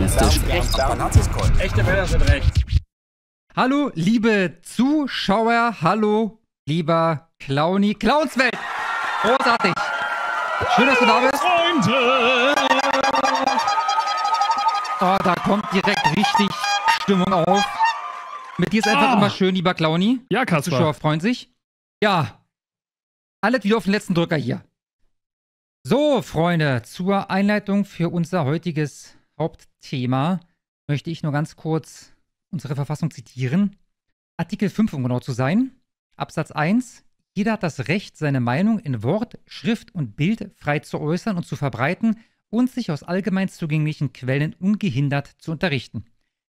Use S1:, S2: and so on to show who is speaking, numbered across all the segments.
S1: extremistisch. Echte Männer sind recht.
S2: Hallo, liebe Zuschauer, hallo, lieber Clowny, Clownswelt. Großartig. Schön, dass du da bist. Freunde. Oh, da kommt direkt richtig Stimmung auf. Mit dir ist einfach ah. immer schön, lieber Clowny. Ja, Kasper. Zuschauer freuen sich. Ja. Alles wieder auf den letzten Drücker hier. So, Freunde, zur Einleitung für unser heutiges Hauptthema möchte ich nur ganz kurz unsere Verfassung zitieren. Artikel 5, um genau zu sein, Absatz 1. Jeder hat das Recht, seine Meinung in Wort, Schrift und Bild frei zu äußern und zu verbreiten und sich aus allgemein zugänglichen Quellen ungehindert zu unterrichten.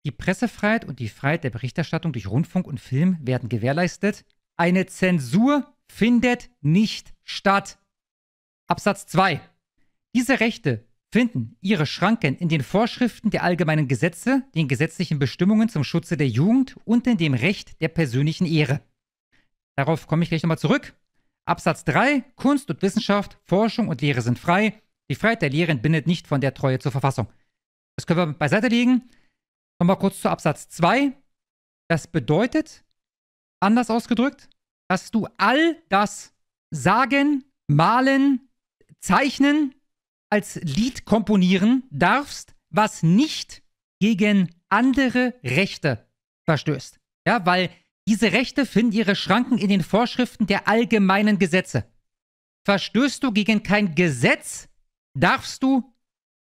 S2: Die Pressefreiheit und die Freiheit der Berichterstattung durch Rundfunk und Film werden gewährleistet. Eine Zensur findet nicht statt. Absatz 2. Diese Rechte finden ihre Schranken in den Vorschriften der allgemeinen Gesetze, den gesetzlichen Bestimmungen zum Schutze der Jugend und in dem Recht der persönlichen Ehre. Darauf komme ich gleich nochmal zurück. Absatz 3. Kunst und Wissenschaft, Forschung und Lehre sind frei. Die Freiheit der Lehre entbindet nicht von der Treue zur Verfassung. Das können wir beiseite legen. Nochmal kurz zu Absatz 2. Das bedeutet, anders ausgedrückt, dass du all das Sagen, Malen, Zeichnen, als Lied komponieren darfst, was nicht gegen andere Rechte verstößt. Ja, weil diese Rechte finden ihre Schranken in den Vorschriften der allgemeinen Gesetze. Verstößt du gegen kein Gesetz, darfst du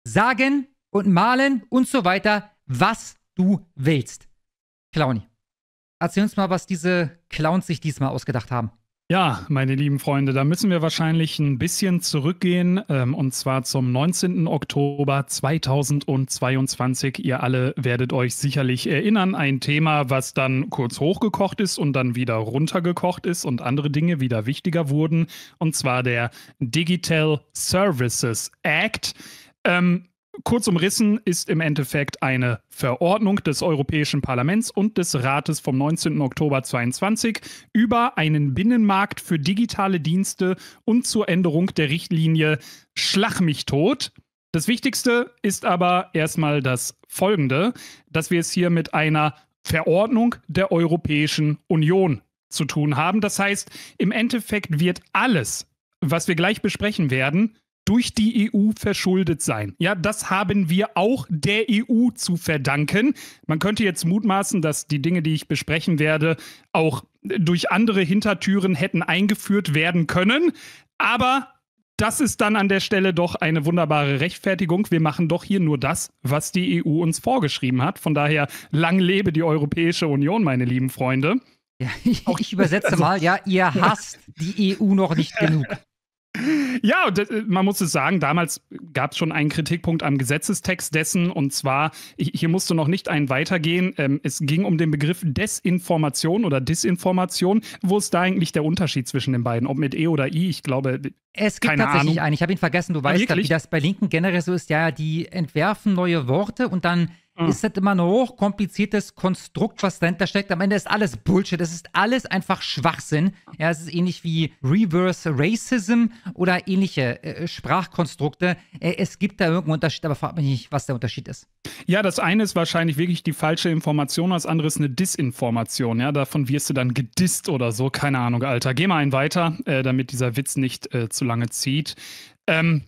S2: sagen und malen und so weiter, was du willst. Clowny, erzähl uns mal, was diese Clowns sich diesmal ausgedacht haben. Ja, meine lieben Freunde, da müssen wir wahrscheinlich
S1: ein bisschen zurückgehen ähm, und zwar zum 19. Oktober 2022. Ihr alle werdet euch sicherlich erinnern, ein Thema, was dann kurz hochgekocht ist und dann wieder runtergekocht ist und andere Dinge wieder wichtiger wurden, und zwar der Digital Services Act. Ähm, kurz umrissen ist im Endeffekt eine Verordnung des Europäischen Parlaments und des Rates vom 19. Oktober 22 über einen Binnenmarkt für digitale Dienste und zur Änderung der Richtlinie Schlag mich tot. Das Wichtigste ist aber erstmal das Folgende, dass wir es hier mit einer Verordnung der Europäischen Union zu tun haben. Das heißt, im Endeffekt wird alles, was wir gleich besprechen werden, durch die EU verschuldet sein. Ja, das haben wir auch der EU zu verdanken. Man könnte jetzt mutmaßen, dass die Dinge, die ich besprechen werde, auch durch andere Hintertüren hätten eingeführt werden können. Aber das ist dann an der Stelle doch eine wunderbare Rechtfertigung. Wir machen doch hier nur das, was die EU uns vorgeschrieben hat. Von daher, lang lebe die Europäische Union, meine lieben Freunde. Ja,
S2: ich, ich übersetze also mal, ja, ihr hasst die EU noch nicht genug.
S1: Ja, äh, man muss es sagen, damals gab es schon einen Kritikpunkt am Gesetzestext dessen, und zwar, hier musste noch nicht ein weitergehen, ähm, es ging um den Begriff Desinformation oder Disinformation. Wo ist da eigentlich der Unterschied zwischen den beiden, ob mit E oder I? Ich glaube, es gibt keine tatsächlich Ahnung. einen,
S2: ich habe ihn vergessen, du weißt, Wirklich? wie das bei Linken generell so ist, ja, die entwerfen neue Worte und dann mhm. ist das immer ein hochkompliziertes Konstrukt, was dahinter steckt. Am Ende ist alles Bullshit. Es ist alles einfach Schwachsinn. Ja, es ist ähnlich wie Reverse Racism oder ähnliche äh, Sprachkonstrukte. Äh, es gibt da irgendeinen Unterschied, aber frag mich nicht, was der Unterschied ist.
S1: Ja, das eine ist wahrscheinlich wirklich die falsche Information, das andere ist eine Disinformation. Ja, davon wirst du dann gedisst oder so. Keine Ahnung, Alter. Geh mal einen weiter, äh, damit dieser Witz nicht äh, zu lange zieht. Ähm,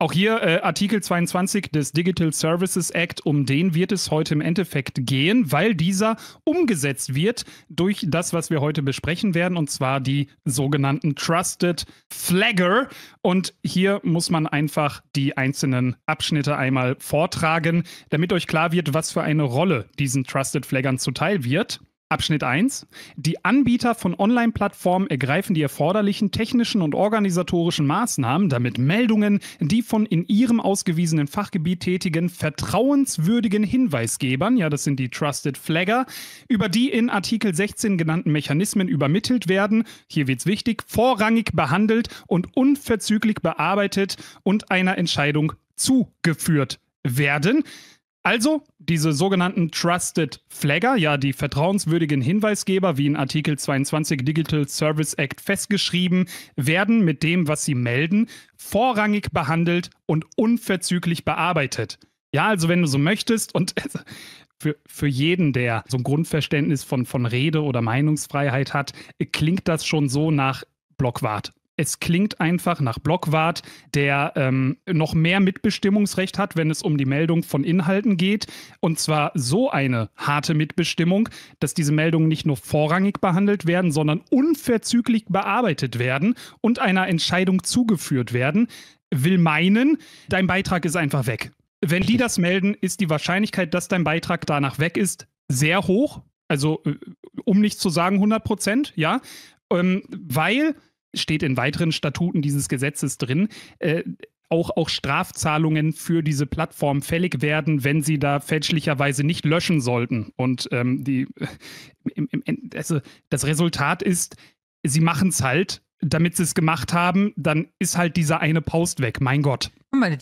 S1: auch hier äh, Artikel 22 des Digital Services Act, um den wird es heute im Endeffekt gehen, weil dieser umgesetzt wird durch das, was wir heute besprechen werden, und zwar die sogenannten Trusted Flagger. Und hier muss man einfach die einzelnen Abschnitte einmal vortragen, damit euch klar wird, was für eine Rolle diesen Trusted Flaggern zuteil wird. Abschnitt 1. Die Anbieter von Online-Plattformen ergreifen die erforderlichen technischen und organisatorischen Maßnahmen, damit Meldungen, die von in ihrem ausgewiesenen Fachgebiet tätigen, vertrauenswürdigen Hinweisgebern, ja, das sind die Trusted Flagger, über die in Artikel 16 genannten Mechanismen übermittelt werden, hier wird es wichtig, vorrangig behandelt und unverzüglich bearbeitet und einer Entscheidung zugeführt werden. Also, diese sogenannten Trusted Flagger, ja, die vertrauenswürdigen Hinweisgeber, wie in Artikel 22 Digital Service Act festgeschrieben, werden mit dem, was sie melden, vorrangig behandelt und unverzüglich bearbeitet. Ja, also wenn du so möchtest und für, für jeden, der so ein Grundverständnis von, von Rede oder Meinungsfreiheit hat, klingt das schon so nach Blockwart es klingt einfach nach Blockwart, der ähm, noch mehr Mitbestimmungsrecht hat, wenn es um die Meldung von Inhalten geht. Und zwar so eine harte Mitbestimmung, dass diese Meldungen nicht nur vorrangig behandelt werden, sondern unverzüglich bearbeitet werden und einer Entscheidung zugeführt werden. Will meinen, dein Beitrag ist einfach weg. Wenn die das melden, ist die Wahrscheinlichkeit, dass dein Beitrag danach weg ist, sehr hoch. Also, äh, um nicht zu sagen 100 Prozent, ja. Ähm, weil steht in weiteren Statuten dieses Gesetzes drin, äh, auch, auch Strafzahlungen für diese Plattform fällig werden, wenn sie da fälschlicherweise nicht löschen sollten. Und ähm, die, äh, im, im, also das Resultat ist, sie machen es halt, damit sie es gemacht haben, dann ist
S2: halt dieser eine Post weg. Mein Gott.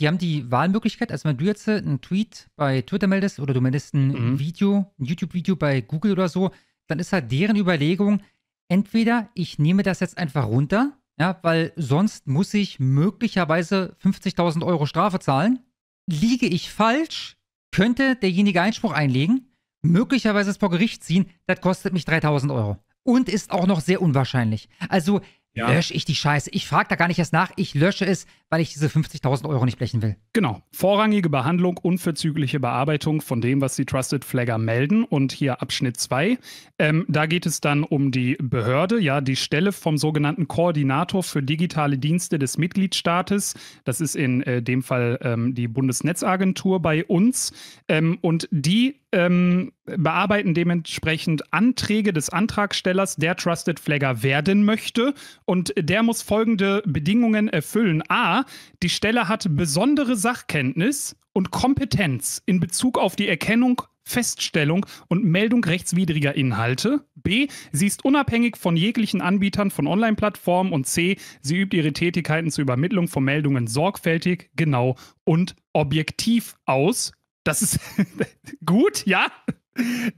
S2: die haben die Wahlmöglichkeit, also wenn du jetzt äh, einen Tweet bei Twitter meldest oder du meldest ein mhm. Video, ein YouTube-Video bei Google oder so, dann ist halt deren Überlegung, entweder ich nehme das jetzt einfach runter, ja, weil sonst muss ich möglicherweise 50.000 Euro Strafe zahlen. Liege ich falsch, könnte derjenige Einspruch einlegen, möglicherweise es vor Gericht ziehen, das kostet mich 3.000 Euro. Und ist auch noch sehr unwahrscheinlich. Also ja. lösche ich die Scheiße. Ich frage da gar nicht erst nach, ich lösche es, weil ich diese 50.000 Euro nicht blechen will. Genau. Vorrangige
S1: Behandlung, unverzügliche Bearbeitung von dem, was die Trusted Flagger melden. Und hier Abschnitt 2, ähm, da geht es dann um die Behörde, ja, die Stelle vom sogenannten Koordinator für digitale Dienste des Mitgliedstaates. Das ist in äh, dem Fall ähm, die Bundesnetzagentur bei uns. Ähm, und die ähm, bearbeiten dementsprechend Anträge des Antragstellers, der Trusted Flagger werden möchte. Und der muss folgende Bedingungen erfüllen. A, die Stelle hat besondere Sachkenntnis und Kompetenz in Bezug auf die Erkennung Feststellung und Meldung rechtswidriger Inhalte. B. Sie ist unabhängig von jeglichen Anbietern von Online-Plattformen. Und C. Sie übt ihre Tätigkeiten zur Übermittlung von Meldungen sorgfältig, genau und objektiv aus. Das ist gut, ja.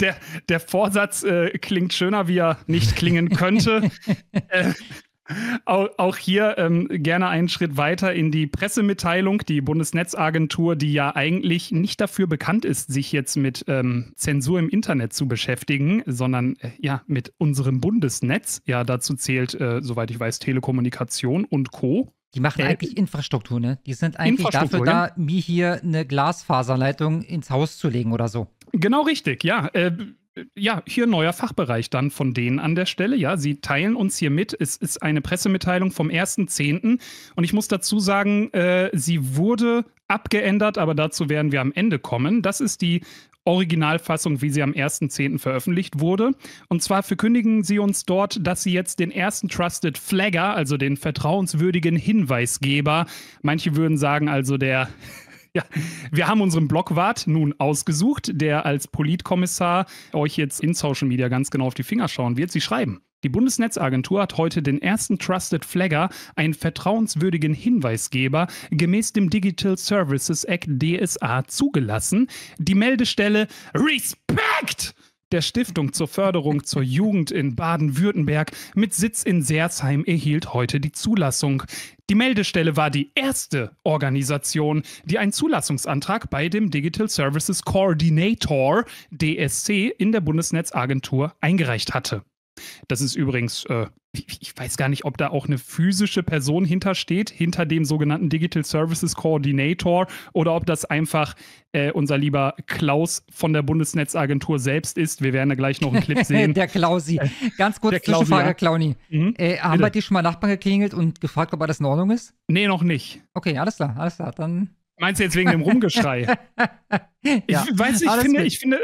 S1: Der, der Vorsatz äh, klingt schöner, wie er nicht klingen könnte. äh, auch, auch, hier ähm, gerne einen Schritt weiter in die Pressemitteilung. Die Bundesnetzagentur, die ja eigentlich nicht dafür bekannt ist, sich jetzt mit ähm, Zensur im Internet zu beschäftigen, sondern äh, ja mit unserem Bundesnetz. Ja, dazu zählt, äh, soweit ich weiß, Telekommunikation und Co. Die machen äh, eigentlich
S2: Infrastruktur, ne? Die sind eigentlich dafür da, ja? mir hier eine Glasfaserleitung ins Haus zu legen oder so. Genau richtig, ja. Äh, ja, hier ein neuer Fachbereich dann von
S1: denen an der Stelle. Ja, sie teilen uns hier mit. Es ist eine Pressemitteilung vom 1.10. Und ich muss dazu sagen, äh, sie wurde abgeändert, aber dazu werden wir am Ende kommen. Das ist die Originalfassung, wie sie am 1.10. veröffentlicht wurde. Und zwar verkündigen sie uns dort, dass sie jetzt den ersten Trusted Flagger, also den vertrauenswürdigen Hinweisgeber, manche würden sagen also der ja, wir haben unseren Blockwart nun ausgesucht, der als Politkommissar euch jetzt in Social Media ganz genau auf die Finger schauen wird. Sie schreiben. Die Bundesnetzagentur hat heute den ersten Trusted Flagger, einen vertrauenswürdigen Hinweisgeber, gemäß dem Digital Services Act DSA zugelassen. Die Meldestelle Respect! der Stiftung zur Förderung zur Jugend in Baden-Württemberg mit Sitz in Sersheim erhielt heute die Zulassung. Die Meldestelle war die erste Organisation, die einen Zulassungsantrag bei dem Digital Services Coordinator DSC in der Bundesnetzagentur eingereicht hatte. Das ist übrigens, äh, ich, ich weiß gar nicht, ob da auch eine physische Person hintersteht, hinter dem sogenannten Digital Services Coordinator, oder ob das einfach äh, unser lieber Klaus von der Bundesnetzagentur selbst ist. Wir werden da gleich noch einen Clip sehen. der Klausi. Äh,
S2: Ganz kurz, Zwischenfrage, ja. Klauni. Mhm. Äh, haben Bitte. bei dir schon mal Nachbarn geklingelt und gefragt, ob alles in Ordnung ist? Nee, noch nicht. Okay, alles klar, alles klar. Dann
S1: Meinst du jetzt wegen dem Rumgeschrei? ich ja. weiß, ich finde, ich finde,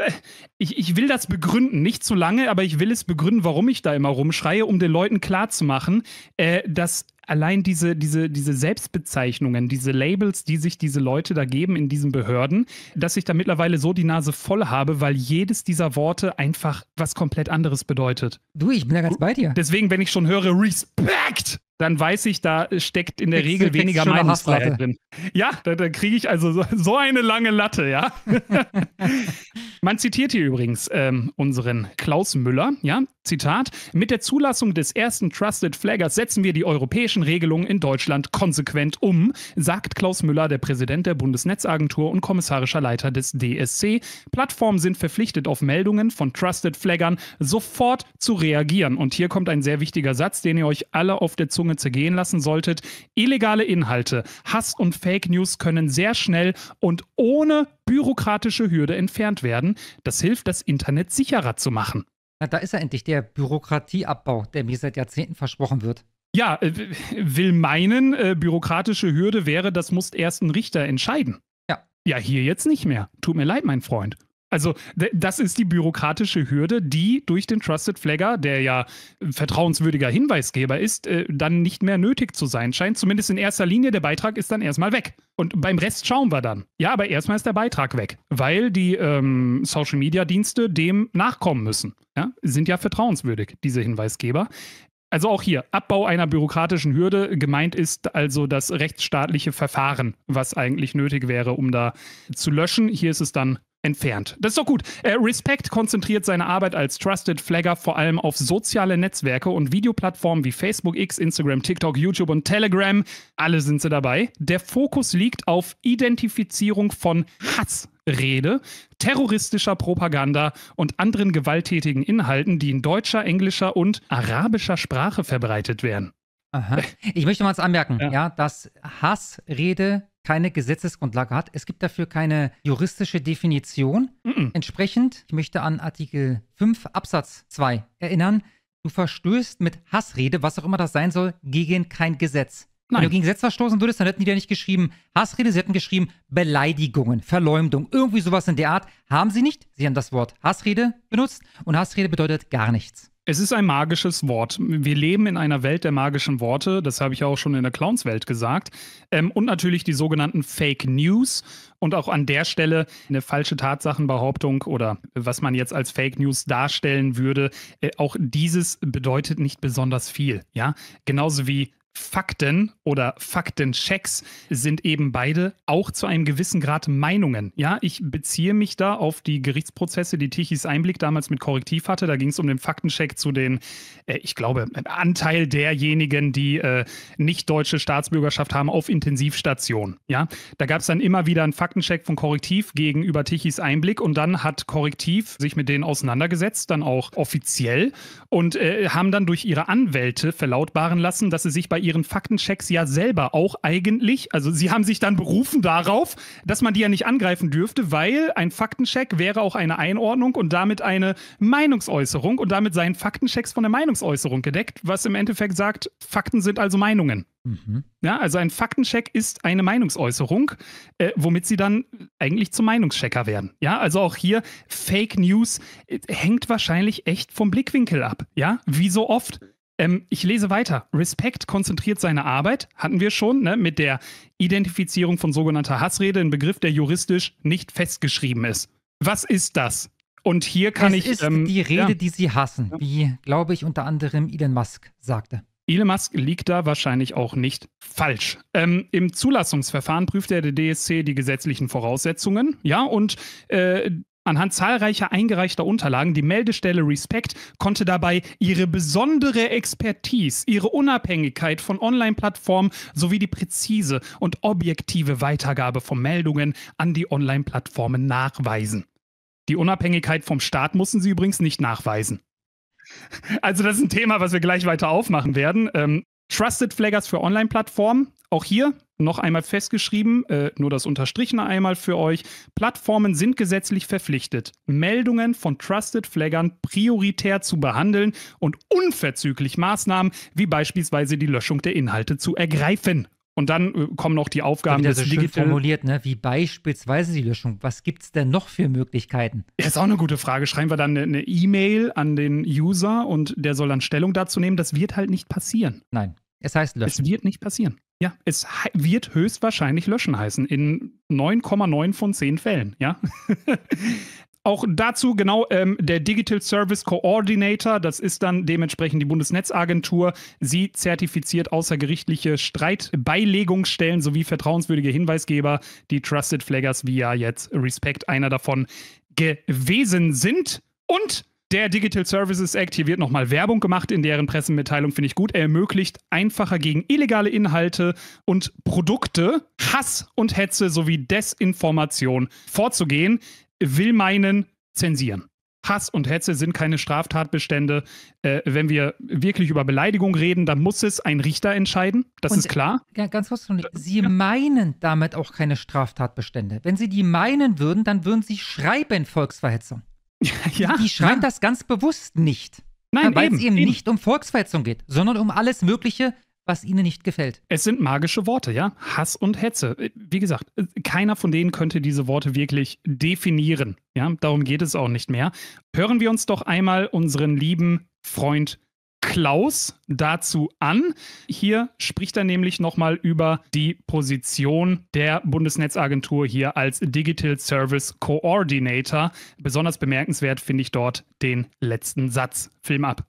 S1: ich, ich will das begründen, nicht zu lange, aber ich will es begründen, warum ich da immer rumschreie, um den Leuten klarzumachen, äh, dass allein diese, diese, diese Selbstbezeichnungen, diese Labels, die sich diese Leute da geben in diesen Behörden, dass ich da mittlerweile so die Nase voll habe, weil jedes dieser Worte einfach was komplett anderes bedeutet. Du,
S2: ich bin ja ganz oh, bei dir.
S1: Deswegen, wenn ich schon höre Respekt! dann weiß ich, da steckt in der kriegst, Regel weniger Meinungsfreiheit drin. Ja, da, da kriege ich also so, so, eine lange Latte, ja. Man zitiert hier übrigens ähm, unseren Klaus Müller, ja, Zitat, mit der Zulassung des ersten Trusted Flaggers setzen wir die europäischen Regelungen in Deutschland konsequent um, sagt Klaus Müller, der Präsident der Bundesnetzagentur und kommissarischer Leiter des DSC. Plattformen sind verpflichtet, auf Meldungen von Trusted Flaggern sofort zu reagieren. Und hier kommt ein sehr wichtiger Satz, den ihr euch alle auf der Zunge Zunge zergehen lassen solltet. Illegale Inhalte, Hass und Fake News können sehr schnell und ohne bürokratische Hürde entfernt werden. Das hilft, das Internet sicherer zu machen. Na, da ist ja endlich der Bürokratieabbau, der mir seit Jahrzehnten versprochen wird. Ja, äh, will meinen, äh, bürokratische Hürde wäre, das muss erst ein Richter entscheiden. Ja. Ja, hier jetzt nicht mehr. Tut mir leid, mein Freund. Also das ist die bürokratische Hürde, die durch den Trusted Flagger, der ja vertrauenswürdiger Hinweisgeber ist, äh, dann nicht mehr nötig zu sein scheint. Zumindest in erster Linie, der Beitrag ist dann erstmal weg. Und beim Rest schauen wir dann. Ja, aber erstmal ist der Beitrag weg, weil die ähm, Social-Media-Dienste dem nachkommen müssen. Ja? Sind ja vertrauenswürdig, diese Hinweisgeber. Also auch hier, Abbau einer bürokratischen Hürde. Gemeint ist also das rechtsstaatliche Verfahren, was eigentlich nötig wäre, um da zu löschen. Hier ist es dann entfernt. Das ist doch gut. Äh, Respect konzentriert seine Arbeit als Trusted Flagger vor allem auf soziale Netzwerke und Videoplattformen wie Facebook, X, Instagram, TikTok, YouTube und Telegram. Alle sind sie dabei. Der Fokus liegt auf Identifizierung von Hassrede, terroristischer Propaganda und anderen gewalttätigen Inhalten, die in deutscher, englischer
S2: und arabischer Sprache verbreitet werden. Aha. Ich möchte mal anmerken, ja. ja, dass Hassrede keine Gesetzesgrundlage hat. Es gibt dafür keine juristische Definition. Mm -mm. Entsprechend, ich möchte an Artikel 5 Absatz 2 erinnern, du verstößt mit Hassrede, was auch immer das sein soll, gegen kein Gesetz. Nein. Wenn du gegen Gesetz verstoßen würdest, dann hätten die ja nicht geschrieben Hassrede, sie hätten geschrieben Beleidigungen, Verleumdung, irgendwie sowas in der Art. Haben sie nicht. Sie haben das Wort Hassrede benutzt und Hassrede bedeutet gar nichts. Es ist ein
S1: magisches Wort. Wir leben in einer Welt der magischen Worte, das habe ich auch schon in der Clownswelt gesagt. Ähm, und natürlich die sogenannten Fake News. Und auch an der Stelle eine falsche Tatsachenbehauptung oder was man jetzt als Fake News darstellen würde, äh, auch dieses bedeutet nicht besonders viel. Ja? Genauso wie Fakten oder Faktenchecks sind eben beide auch zu einem gewissen Grad Meinungen. Ja, ich beziehe mich da auf die Gerichtsprozesse, die Tichys Einblick damals mit Korrektiv hatte. Da ging es um den Faktencheck zu den, äh, ich glaube, Anteil derjenigen, die äh, nicht deutsche Staatsbürgerschaft haben auf Intensivstationen. Ja, da gab es dann immer wieder einen Faktencheck von Korrektiv gegenüber Tichys Einblick und dann hat Korrektiv sich mit denen auseinandergesetzt, dann auch offiziell und äh, haben dann durch ihre Anwälte verlautbaren lassen, dass sie sich bei ihren Faktenchecks ja selber auch eigentlich. Also sie haben sich dann berufen darauf, dass man die ja nicht angreifen dürfte, weil ein Faktencheck wäre auch eine Einordnung und damit eine Meinungsäußerung und damit seien Faktenchecks von der Meinungsäußerung gedeckt, was im Endeffekt sagt, Fakten sind also Meinungen. Mhm. Ja, also ein Faktencheck ist eine Meinungsäußerung, äh, womit sie dann eigentlich zum Meinungschecker werden. Ja, also auch hier Fake News äh, hängt wahrscheinlich echt vom Blickwinkel ab. Ja, wie so oft. Ähm, ich lese weiter. Respekt konzentriert seine Arbeit, hatten wir schon, ne, mit der Identifizierung von sogenannter Hassrede, ein Begriff, der juristisch nicht festgeschrieben ist. Was ist das? Und hier kann es ich. Ist ähm, die Rede, ja. die
S2: sie hassen, wie, glaube ich, unter anderem Elon Musk sagte. Elon Musk liegt da wahrscheinlich auch nicht falsch.
S1: Ähm, Im Zulassungsverfahren prüft der DSC die gesetzlichen Voraussetzungen, ja, und äh, Anhand zahlreicher eingereichter Unterlagen, die Meldestelle Respect konnte dabei ihre besondere Expertise, ihre Unabhängigkeit von Online-Plattformen sowie die präzise und objektive Weitergabe von Meldungen an die Online-Plattformen nachweisen. Die Unabhängigkeit vom Staat mussten sie übrigens nicht nachweisen. Also das ist ein Thema, was wir gleich weiter aufmachen werden. Ähm, Trusted Flaggers für Online-Plattformen. Auch hier noch einmal festgeschrieben, äh, nur das Unterstrichene einmal für euch. Plattformen sind gesetzlich verpflichtet, Meldungen von Trusted Flaggern prioritär zu behandeln und unverzüglich Maßnahmen wie beispielsweise die Löschung der Inhalte zu ergreifen. Und dann äh, kommen noch die Aufgaben des so Digital. formuliert,
S2: ne? wie beispielsweise die Löschung.
S1: Was gibt es denn noch für Möglichkeiten? Das ist auch eine gute Frage. Schreiben wir dann eine E-Mail e an den User und der soll dann Stellung dazu nehmen. Das wird halt nicht passieren. Nein, es heißt löschen. Es wird nicht passieren. Ja, es wird höchstwahrscheinlich löschen heißen. In 9,9 von 10 Fällen, ja. Auch dazu genau ähm, der Digital Service Coordinator, das ist dann dementsprechend die Bundesnetzagentur. Sie zertifiziert außergerichtliche Streitbeilegungsstellen sowie vertrauenswürdige Hinweisgeber, die Trusted Flaggers, wie ja jetzt Respect einer davon gewesen sind. Und der Digital Services Act, hier wird nochmal Werbung gemacht in deren Pressemitteilung, finde ich gut. Er ermöglicht einfacher gegen illegale Inhalte und Produkte, Hass und Hetze sowie Desinformation vorzugehen will meinen, zensieren. Hass und Hetze sind keine Straftatbestände. Äh, wenn wir wirklich über Beleidigung reden, dann muss es ein Richter entscheiden. Das und, ist klar.
S2: Ja, ganz kurz. Sie ja. meinen damit auch keine Straftatbestände. Wenn Sie die meinen würden, dann würden Sie schreiben Volksverhetzung. Ja. Die schreiben ja. das ganz bewusst nicht. Nein, weil eben, es eben, eben, nicht um Volksverhetzung geht, sondern um alles Mögliche, was ihnen nicht gefällt. Es sind magische Worte,
S1: ja? Hass und Hetze. Äh, wie gesagt, äh, keiner von denen könnte diese Worte wirklich definieren. Ja, darum geht es auch nicht mehr. Hören wir uns doch einmal unseren lieben Freund Klaus dazu an. Hier spricht er nämlich nochmal über die Position der Bundesnetzagentur hier als Digital Service Coordinator. Besonders bemerkenswert finde ich dort den letzten Satz. Film ab.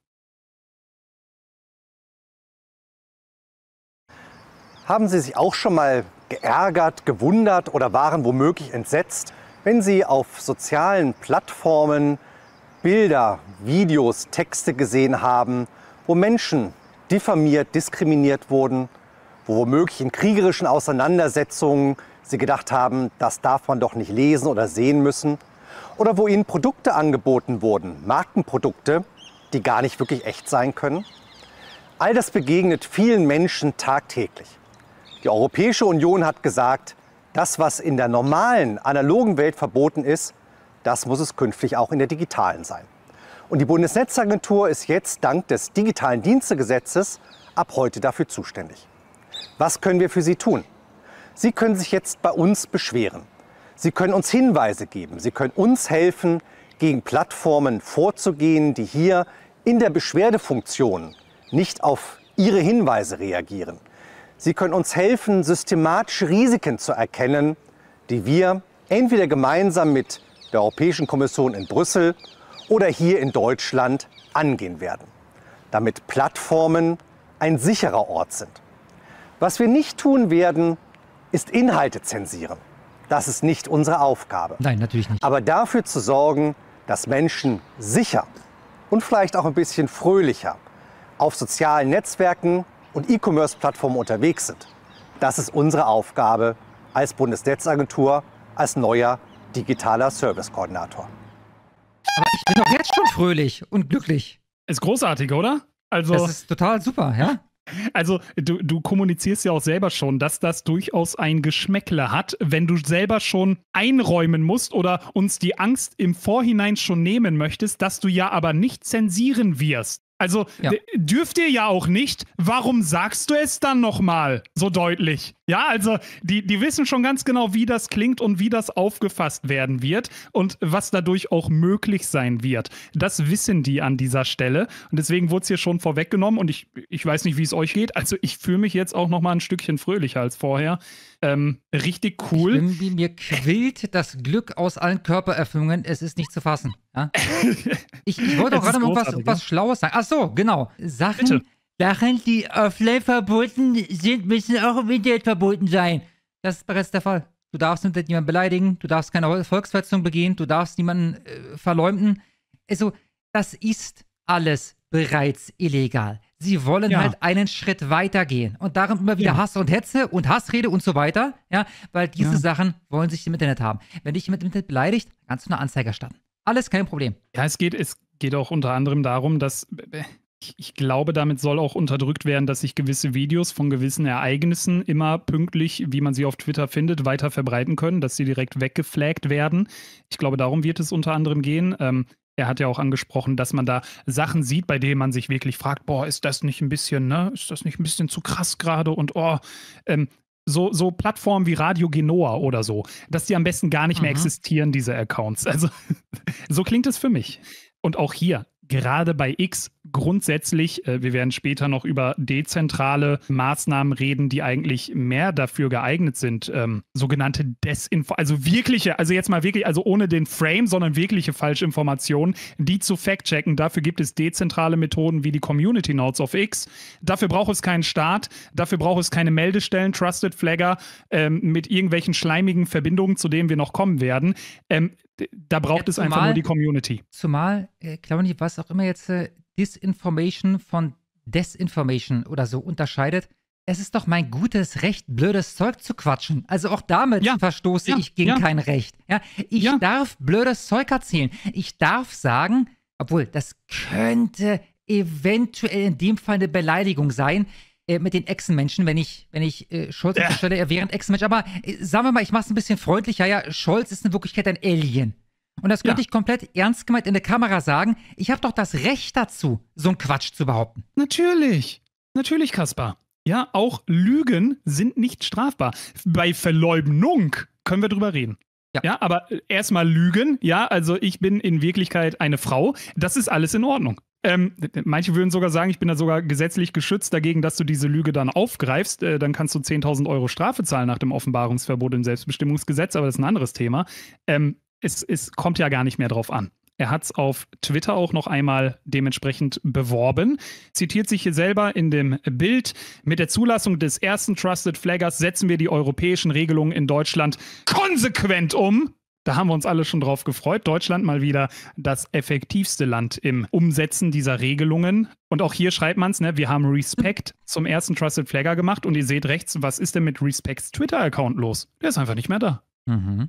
S3: Haben Sie sich auch schon mal geärgert, gewundert oder waren womöglich entsetzt, wenn Sie auf sozialen Plattformen Bilder, Videos, Texte gesehen haben, wo Menschen diffamiert, diskriminiert wurden, wo womöglich in kriegerischen Auseinandersetzungen Sie gedacht haben, das darf man doch nicht lesen oder sehen müssen, oder wo Ihnen Produkte angeboten wurden, Markenprodukte, die gar nicht wirklich echt sein können? All das begegnet vielen Menschen tagtäglich. Die Europäische Union hat gesagt, das, was in der normalen, analogen Welt verboten ist, das muss es künftig auch in der digitalen sein. Und die Bundesnetzagentur ist jetzt dank des digitalen Dienstegesetzes ab heute dafür zuständig. Was können wir für Sie tun? Sie können sich jetzt bei uns beschweren. Sie können uns Hinweise geben. Sie können uns helfen, gegen Plattformen vorzugehen, die hier in der Beschwerdefunktion nicht auf Ihre Hinweise reagieren. Sie können uns helfen, systematische Risiken zu erkennen, die wir entweder gemeinsam mit der Europäischen Kommission in Brüssel oder hier in Deutschland angehen werden, damit Plattformen ein sicherer Ort sind. Was wir nicht tun werden, ist Inhalte zensieren. Das ist nicht unsere Aufgabe. Nein, natürlich nicht. Aber dafür zu sorgen, dass Menschen sicher und vielleicht auch ein bisschen fröhlicher auf sozialen Netzwerken und E-Commerce-Plattformen unterwegs sind. Das ist unsere Aufgabe als Bundesnetzagentur, als neuer digitaler Servicekoordinator.
S2: Aber ich bin doch jetzt schon fröhlich und glücklich. Ist großartig, oder? Also,
S1: das ist total super, ja? Also du, du, kommunizierst ja auch selber schon, dass das durchaus ein Geschmäckle hat, wenn du selber schon einräumen musst oder uns die Angst im Vorhinein schon nehmen möchtest, dass du ja aber nicht zensieren wirst. Also ja. dürft ihr ja auch nicht. Warum sagst du es dann nochmal so deutlich? Ja, also die, die wissen schon ganz genau, wie das klingt und wie das aufgefasst werden wird und was dadurch auch möglich sein wird. Das wissen die an dieser Stelle. Und deswegen wurde es hier schon vorweggenommen und ich, ich weiß nicht, wie es euch geht. Also ich fühle mich jetzt auch nochmal ein Stückchen fröhlicher als vorher,
S2: ähm, richtig cool. Irgendwie mir quillt das Glück aus allen Körpererfüllungen. Es ist nicht zu fassen. Ja? Ich, ich, wollte auch gerade mal was, was, Schlaues sagen. Ach so, genau. Sachen, Sachen, die offline verboten sind, müssen auch im Internet verboten sein. Das ist bereits der Fall. Du darfst niemanden beleidigen, du darfst keine Volksverletzung begehen, du darfst niemanden äh, verleumden. Also, das ist alles bereits illegal. Sie wollen ja. halt einen Schritt weitergehen. Und darum immer wieder ja. Hass und Hetze und Hassrede und so weiter. Ja, weil diese ja. Sachen wollen sich im Internet haben. Wenn dich jemand im Internet beleidigt, kannst du eine Anzeige erstatten. Alles kein Problem. Ja, es geht, es geht auch unter anderem darum, dass
S1: ich, glaube, damit soll auch unterdrückt werden, dass sich gewisse Videos von gewissen Ereignissen immer pünktlich, wie man sie auf Twitter findet, weiter verbreiten können, dass sie direkt weggeflaggt werden. Ich glaube, darum wird es unter anderem gehen. Ähm, er hat ja auch angesprochen, dass man da Sachen sieht, bei denen man sich wirklich fragt, boah, ist das nicht ein bisschen, ne, ist das nicht ein bisschen zu krass gerade und oh, ähm, so, so Plattformen wie Radio Genoa oder so, dass die am besten gar nicht mhm. mehr existieren, diese Accounts. Also so klingt es für mich. Und auch hier, gerade bei X grundsätzlich, äh, wir werden später noch über dezentrale Maßnahmen reden, die eigentlich mehr dafür geeignet sind, ähm, sogenannte Desinfo, also wirkliche, also jetzt mal wirklich, also ohne den Frame, sondern wirkliche Falschinformationen, die zu fact-checken. Dafür gibt es dezentrale Methoden wie die Community Notes of X. Dafür braucht es keinen Staat, dafür braucht es keine Meldestellen, Trusted Flagger ähm, mit irgendwelchen schleimigen Verbindungen, zu denen wir noch kommen werden. Ähm, da braucht ja, zumal, es einfach nur die
S2: Community. Zumal, äh, Claudi, was auch immer jetzt äh, Disinformation von Desinformation oder so unterscheidet, es ist doch mein gutes Recht, blödes Zeug zu quatschen. Also auch damit ja, verstoße ja, ich gegen ja. kein Recht. Ja, ich darf blödes Zeug erzählen. Ich darf sagen, obwohl das könnte eventuell in dem Fall eine Beleidigung sein äh, mit den Echsenmenschen, wenn ich, wenn ich äh, Scholz ja. stelle, er wäre ein Echsenmensch. Aber äh, sagen wir mal, ich mache es ein bisschen freundlicher. Ja, Scholz ist in Wirklichkeit ein Alien. Und das könnte ja. ich komplett ernst gemeint in der Kamera sagen. Ich habe doch das Recht dazu, so einen Quatsch zu behaupten. Natürlich. Natürlich, Kaspar. Ja, auch Lügen
S1: sind nicht strafbar. Bei Verleumdung können wir drüber reden. Ja. ja, aber äh, erstmal lügen, ja, also ich bin in Wirklichkeit eine Frau, das ist alles in Ordnung. Ähm, manche würden sogar sagen, ich bin da sogar gesetzlich geschützt dagegen, dass du diese Lüge dann aufgreifst. Äh, dann kannst du 10.000 Euro Strafe zahlen nach dem Offenbarungsverbot im Selbstbestimmungsgesetz, aber das ist ein anderes Thema. Ähm, es, es kommt ja gar nicht mehr drauf an. Er hat es auf Twitter auch noch einmal dementsprechend beworben. Zitiert sich hier selber in dem Bild. Mit der Zulassung des ersten Trusted Flaggers setzen wir die europäischen Regelungen in Deutschland konsequent um. Da haben wir uns alle schon drauf gefreut. Deutschland mal wieder das effektivste Land im Umsetzen dieser Regelungen. Und auch hier schreibt man es, ne, wir haben Respect zum ersten Trusted Flagger gemacht und ihr seht rechts, was ist denn mit Respects Twitter-Account los? Der ist einfach nicht mehr da.
S2: Mhm.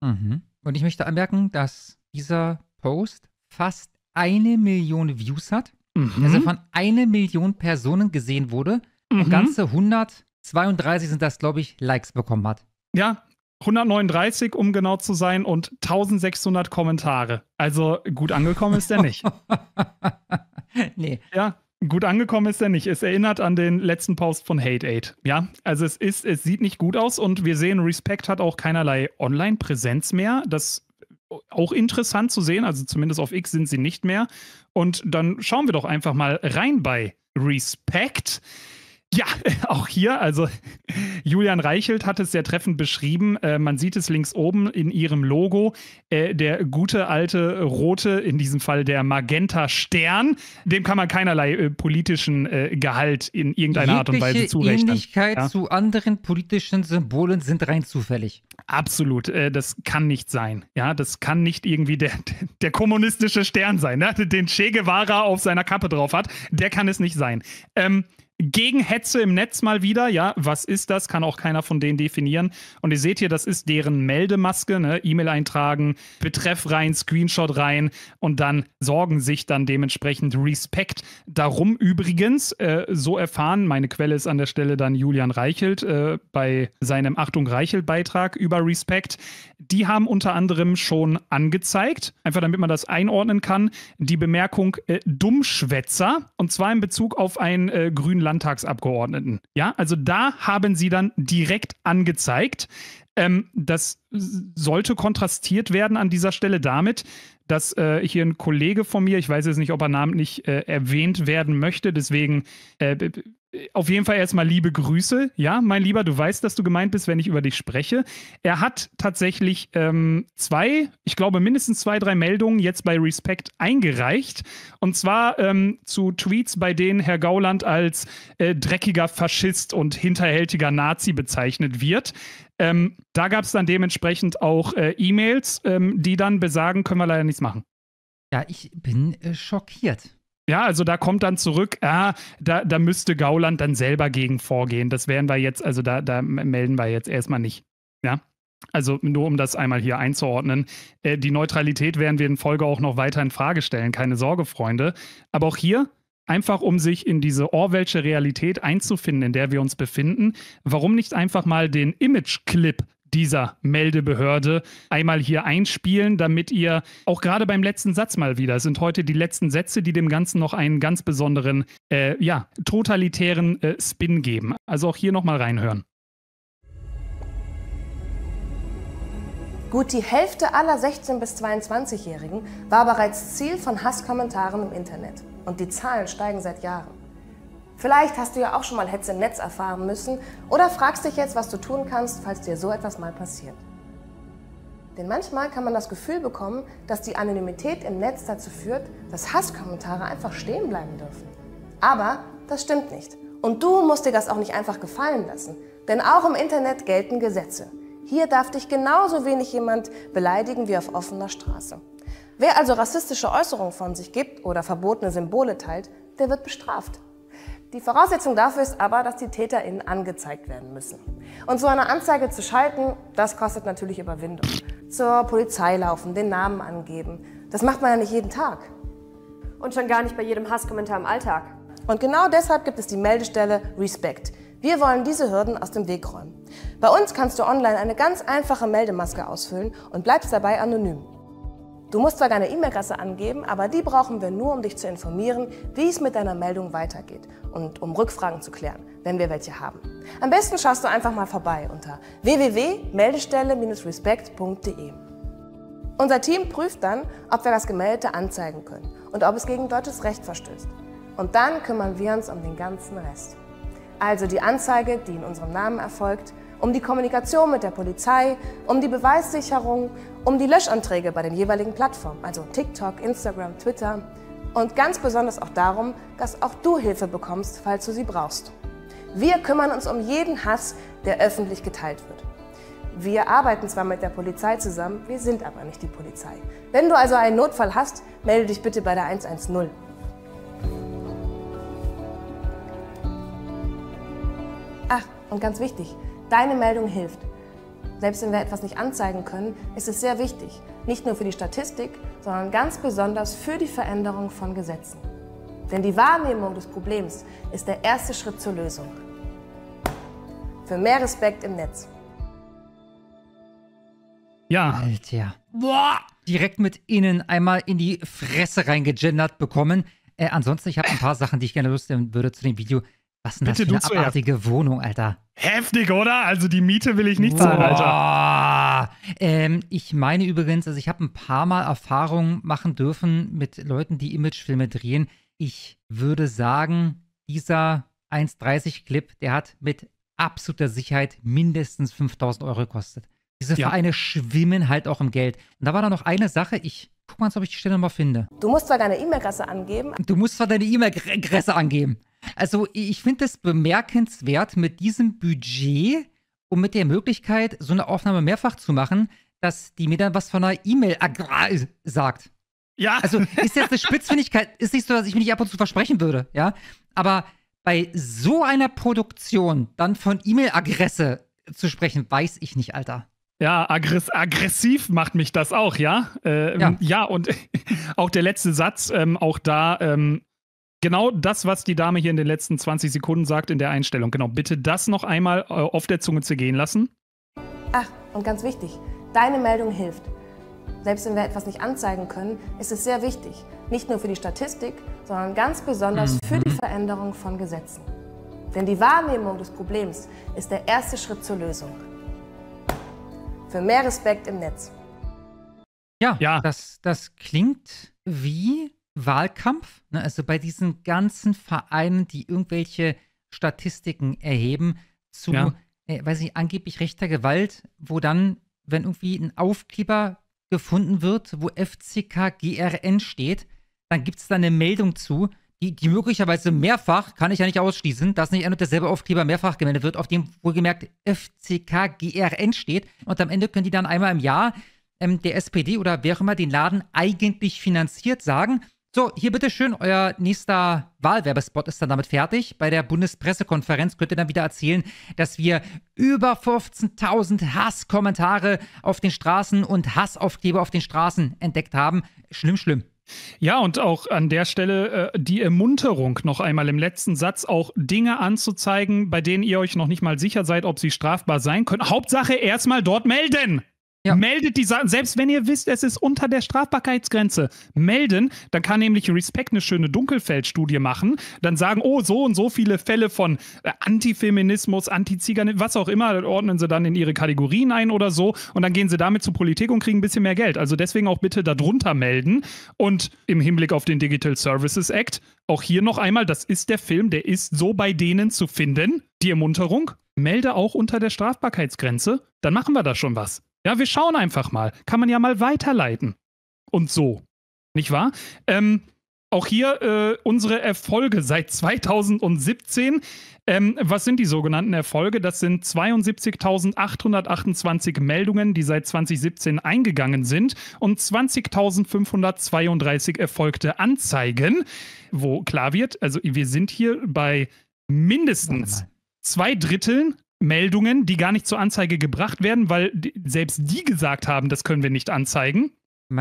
S2: Mhm. Und ich möchte anmerken, dass dieser Post fast eine Million Views hat. Mhm. Also von einer Million Personen gesehen wurde. Und mhm. ganze 132 sind das, glaube ich, Likes bekommen hat. Ja, 139, um genau zu sein, und 1600
S1: Kommentare. Also gut angekommen ist er nicht. nee. Ja, gut angekommen ist er nicht. Es erinnert an den letzten Post von Hate Aid. Ja, also es ist, es sieht nicht gut aus und wir sehen, Respect hat auch keinerlei Online-Präsenz mehr. Das auch interessant zu sehen. Also zumindest auf X sind sie nicht mehr. Und dann schauen wir doch einfach mal rein bei Respect. Ja, auch hier, also Julian Reichelt hat es sehr treffend beschrieben. Äh, man sieht es links oben in ihrem Logo. Äh, der gute alte rote, in diesem Fall der Magenta Stern, dem kann man keinerlei äh, politischen äh, Gehalt in irgendeiner Art und Weise zurechnen. Ähnlichkeit ja? zu anderen politischen Symbolen sind rein zufällig. Absolut, äh, das kann nicht sein. Ja, das kann nicht irgendwie der, der kommunistische Stern sein, ne? den Che Guevara auf seiner Kappe drauf hat. Der kann es nicht sein. Ähm, gegen Hetze im Netz mal wieder. Ja, was ist das? Kann auch keiner von denen definieren. Und ihr seht hier, das ist deren Meldemaske. Ne? E-Mail eintragen, Betreff rein, Screenshot rein und dann sorgen sich dann dementsprechend Respekt darum. Übrigens, äh, so erfahren, meine Quelle ist an der Stelle dann Julian Reichelt äh, bei seinem Achtung Reichelt-Beitrag über Respekt. Die haben unter anderem schon angezeigt, einfach damit man das einordnen kann, die Bemerkung äh, Dummschwätzer und zwar in Bezug auf ein äh, Grünland. Landtagsabgeordneten. Ja, also da haben sie dann direkt angezeigt. Ähm, das sollte kontrastiert werden an dieser Stelle damit, dass äh, hier ein Kollege von mir, ich weiß jetzt nicht, ob er namentlich äh, erwähnt werden möchte, deswegen äh, auf jeden Fall erstmal liebe Grüße. Ja, mein Lieber, du weißt, dass du gemeint bist, wenn ich über dich spreche. Er hat tatsächlich ähm, zwei, ich glaube mindestens zwei, drei Meldungen jetzt bei Respect eingereicht. Und zwar ähm, zu Tweets, bei denen Herr Gauland als äh, dreckiger Faschist und hinterhältiger Nazi bezeichnet wird. Ähm, da gab es dann dementsprechend auch äh, E-Mails, ähm, die dann besagen,
S2: können wir leider nichts machen. Ja, ich bin äh, schockiert.
S1: Ja, also da kommt dann zurück, ah, da, da müsste Gauland dann selber gegen vorgehen. Das werden wir jetzt, also da, da melden wir jetzt erstmal nicht. Ja. Also nur um das einmal hier einzuordnen. Äh, die Neutralität werden wir in Folge auch noch weiter in Frage stellen, keine Sorge, Freunde. Aber auch hier, einfach um sich in diese Orwellsche Realität einzufinden, in der wir uns befinden, warum nicht einfach mal den Image-Clip dieser Meldebehörde einmal hier einspielen, damit ihr auch gerade beim letzten Satz mal wieder, es sind heute die letzten Sätze, die dem Ganzen noch einen ganz besonderen, äh, ja, totalitären äh, Spin geben. Also auch hier nochmal reinhören.
S4: Gut die Hälfte aller 16- bis 22-Jährigen war bereits Ziel von Hasskommentaren im Internet. Und die Zahlen steigen seit Jahren. Vielleicht hast du ja auch schon mal Hetze im Netz erfahren müssen oder fragst dich jetzt, was du tun kannst, falls dir so etwas mal passiert. Denn manchmal kann man das Gefühl bekommen, dass die Anonymität im Netz dazu führt, dass Hasskommentare einfach stehen bleiben dürfen. Aber das stimmt nicht. Und du musst dir das auch nicht einfach gefallen lassen. Denn auch im Internet gelten Gesetze. Hier darf dich genauso wenig jemand beleidigen wie auf offener Straße. Wer also rassistische Äußerungen von sich gibt oder verbotene Symbole teilt, der wird bestraft. Die Voraussetzung dafür ist aber, dass die TäterInnen angezeigt werden müssen. Und so eine Anzeige zu schalten, das kostet natürlich Überwindung. Zur Polizei laufen, den Namen angeben. Das macht man ja nicht jeden Tag. Und schon gar nicht bei jedem Hasskommentar im Alltag. Und genau deshalb gibt es die Meldestelle Respect. Wir wollen diese Hürden aus dem Weg räumen. Bei uns kannst du online eine ganz einfache Meldemaske ausfüllen und bleibst dabei anonym. Du musst zwar deine E-Mail-Adresse angeben, aber die brauchen wir nur, um dich zu informieren, wie es mit deiner Meldung weitergeht und um Rückfragen zu klären, wenn wir welche haben. Am besten schaust du einfach mal vorbei unter wwwmeldestelle respectde Unser Team prüft dann, ob wir das Gemeldete anzeigen können und ob es gegen deutsches Recht verstößt. Und dann kümmern wir uns um den ganzen Rest. Also die Anzeige, die in unserem Namen erfolgt, um die Kommunikation mit der Polizei, um die Beweissicherung, um die Löschanträge bei den jeweiligen Plattformen, also TikTok, Instagram, Twitter und ganz besonders auch darum, dass auch du Hilfe bekommst, falls du sie brauchst. Wir kümmern uns um jeden Hass, der öffentlich geteilt wird. Wir arbeiten zwar mit der Polizei zusammen, wir sind aber nicht die Polizei. Wenn du also einen Notfall hast, melde dich bitte bei der 110. Ach, und ganz wichtig, Deine Meldung hilft. Selbst wenn wir etwas nicht anzeigen können, ist es sehr wichtig, nicht nur für die Statistik, sondern ganz besonders für die Veränderung von Gesetzen. Denn die Wahrnehmung des Problems ist der erste Schritt zur Lösung. Für mehr Respekt im Netz.
S2: Ja. Alter. Boah. Direkt mit Ihnen einmal in die Fresse reingegendert bekommen. Äh, ansonsten, ich habe ein paar Sachen, die ich gerne loswerden würde zu dem Video. Was denn Bitte das für eine abartige Wohnung, Alter? Heftig, oder? Also die Miete will ich nicht zahlen, Alter. Ähm, ich meine übrigens, also ich habe ein paar Mal Erfahrungen machen dürfen mit Leuten, die Imagefilme drehen. Ich würde sagen, dieser 1,30-Clip, der hat mit absoluter Sicherheit mindestens 5000 Euro gekostet. Diese ja. Vereine schwimmen halt auch im Geld. Und da war da noch eine Sache, ich guck mal, ob ich die Stelle nochmal finde.
S4: Du musst zwar deine E-Mail-Adresse angeben.
S2: Du musst zwar deine E-Mail-Adresse angeben. Also ich finde es bemerkenswert mit diesem Budget und mit der Möglichkeit, so eine Aufnahme mehrfach zu machen, dass die mir dann was von einer E-Mail sagt. Ja. Also ist jetzt eine Spitzfindigkeit, ist nicht so, dass ich mich nicht ab und zu versprechen würde, ja. Aber bei so einer Produktion dann von E-Mail-Adresse zu sprechen, weiß ich nicht, Alter.
S1: Ja, aggress aggressiv macht mich das auch, ja. Ähm, ja. ja. und auch der letzte Satz, ähm, auch da ähm, genau das, was die Dame hier in den letzten 20 Sekunden sagt in der Einstellung. Genau, bitte das noch einmal äh, auf der Zunge zergehen lassen.
S4: Ach, und ganz wichtig, deine Meldung hilft. Selbst wenn wir etwas nicht anzeigen können, ist es sehr wichtig. Nicht nur für die Statistik, sondern ganz besonders mhm. für die Veränderung von Gesetzen. Denn die Wahrnehmung des Problems ist der erste Schritt zur Lösung. Für mehr Respekt im Netz.
S2: Ja, ja. Das, das klingt wie Wahlkampf. Ne? Also bei diesen ganzen Vereinen, die irgendwelche Statistiken erheben zu, ja. äh, weiß ich, angeblich rechter Gewalt, wo dann, wenn irgendwie ein Aufkleber gefunden wird, wo FCKGRN steht, dann gibt es da eine Meldung zu, die, die möglicherweise mehrfach, kann ich ja nicht ausschließen, dass nicht ein und derselbe Aufkleber mehrfach gemeldet wird, auf dem wohlgemerkt FCKGRN steht. Und am Ende können die dann einmal im Jahr ähm, der SPD oder wer auch immer den Laden eigentlich finanziert sagen, so, hier bitteschön, euer nächster Wahlwerbespot ist dann damit fertig. Bei der Bundespressekonferenz könnt ihr dann wieder erzählen, dass wir über 15.000 Hasskommentare auf den Straßen und Hassaufkleber auf den Straßen entdeckt haben. Schlimm,
S1: schlimm. Ja, und auch an der Stelle äh, die Ermunterung noch einmal im letzten Satz, auch Dinge anzuzeigen, bei denen ihr euch noch nicht mal sicher seid, ob sie strafbar sein können. Hauptsache erstmal dort melden! Ja. Meldet die Sachen, selbst wenn ihr wisst, es ist unter der Strafbarkeitsgrenze. Melden, dann kann nämlich Respect eine schöne Dunkelfeldstudie machen, dann sagen, oh, so und so viele Fälle von äh, Antifeminismus, Antiziganismus, was auch immer, ordnen sie dann in ihre Kategorien ein oder so und dann gehen sie damit zur Politik und kriegen ein bisschen mehr Geld. Also deswegen auch bitte darunter melden und im Hinblick auf den Digital Services Act, auch hier noch einmal, das ist der Film, der ist so bei denen zu finden. Die Ermunterung, melde auch unter der Strafbarkeitsgrenze, dann machen wir da schon was. Ja, wir schauen einfach mal. Kann man ja mal weiterleiten. Und so. Nicht wahr? Ähm, auch hier äh, unsere Erfolge seit 2017. Ähm, was sind die sogenannten Erfolge? Das sind 72.828 Meldungen, die seit 2017 eingegangen sind und 20.532 erfolgte Anzeigen, wo klar wird, also wir sind hier bei mindestens zwei Dritteln Meldungen, die gar nicht zur Anzeige gebracht werden, weil selbst die gesagt haben, das können wir nicht anzeigen.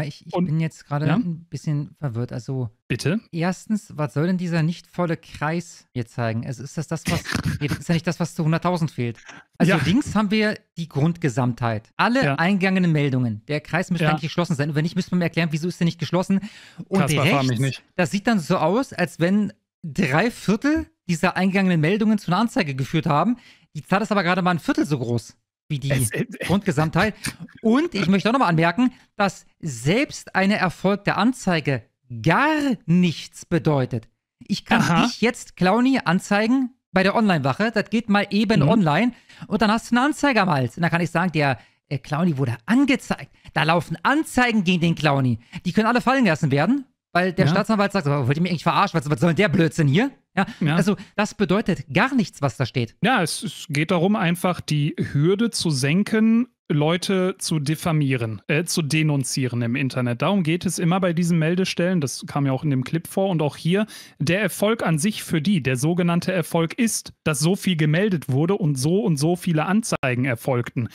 S1: Ich, ich und, bin
S2: jetzt gerade ja? ein bisschen verwirrt. Also, bitte? Erstens, was soll denn dieser nicht volle Kreis hier zeigen? Also, ist das das, was. ist ja nicht das, was zu 100.000 fehlt. Also, ja. links haben wir die Grundgesamtheit. Alle ja. eingegangenen Meldungen. Der Kreis müsste eigentlich geschlossen sein. Und wenn nicht, müsste man mir erklären, wieso ist der nicht geschlossen. Und Kaspar, rechts, nicht. das sieht dann so aus, als wenn drei Viertel dieser eingegangenen Meldungen zu einer Anzeige geführt haben. Die Zahl ist aber gerade mal ein Viertel so groß wie die Grundgesamtheit. Und ich möchte auch nochmal anmerken, dass selbst eine erfolgte Anzeige gar nichts bedeutet. Ich kann Aha. dich jetzt, Clowny, anzeigen bei der Online-Wache. Das geht mal eben mhm. online. Und dann hast du eine Anzeige am Hals. Und dann kann ich sagen, der äh, Clowny wurde angezeigt. Da laufen Anzeigen gegen den Clowny. Die können alle fallen gelassen werden, weil der ja. Staatsanwalt sagt, oh, wollt ihr mich eigentlich verarschen? Was, was soll denn der Blödsinn hier? Ja, ja, Also das bedeutet gar nichts, was da steht. Ja, es, es, geht darum, einfach die Hürde
S1: zu senken, Leute zu diffamieren, äh, zu denunzieren im Internet. Darum geht es immer bei diesen Meldestellen. Das kam ja auch in dem Clip vor und auch hier. Der Erfolg an sich für die, der sogenannte Erfolg ist, dass so viel gemeldet wurde und so und so viele Anzeigen erfolgten.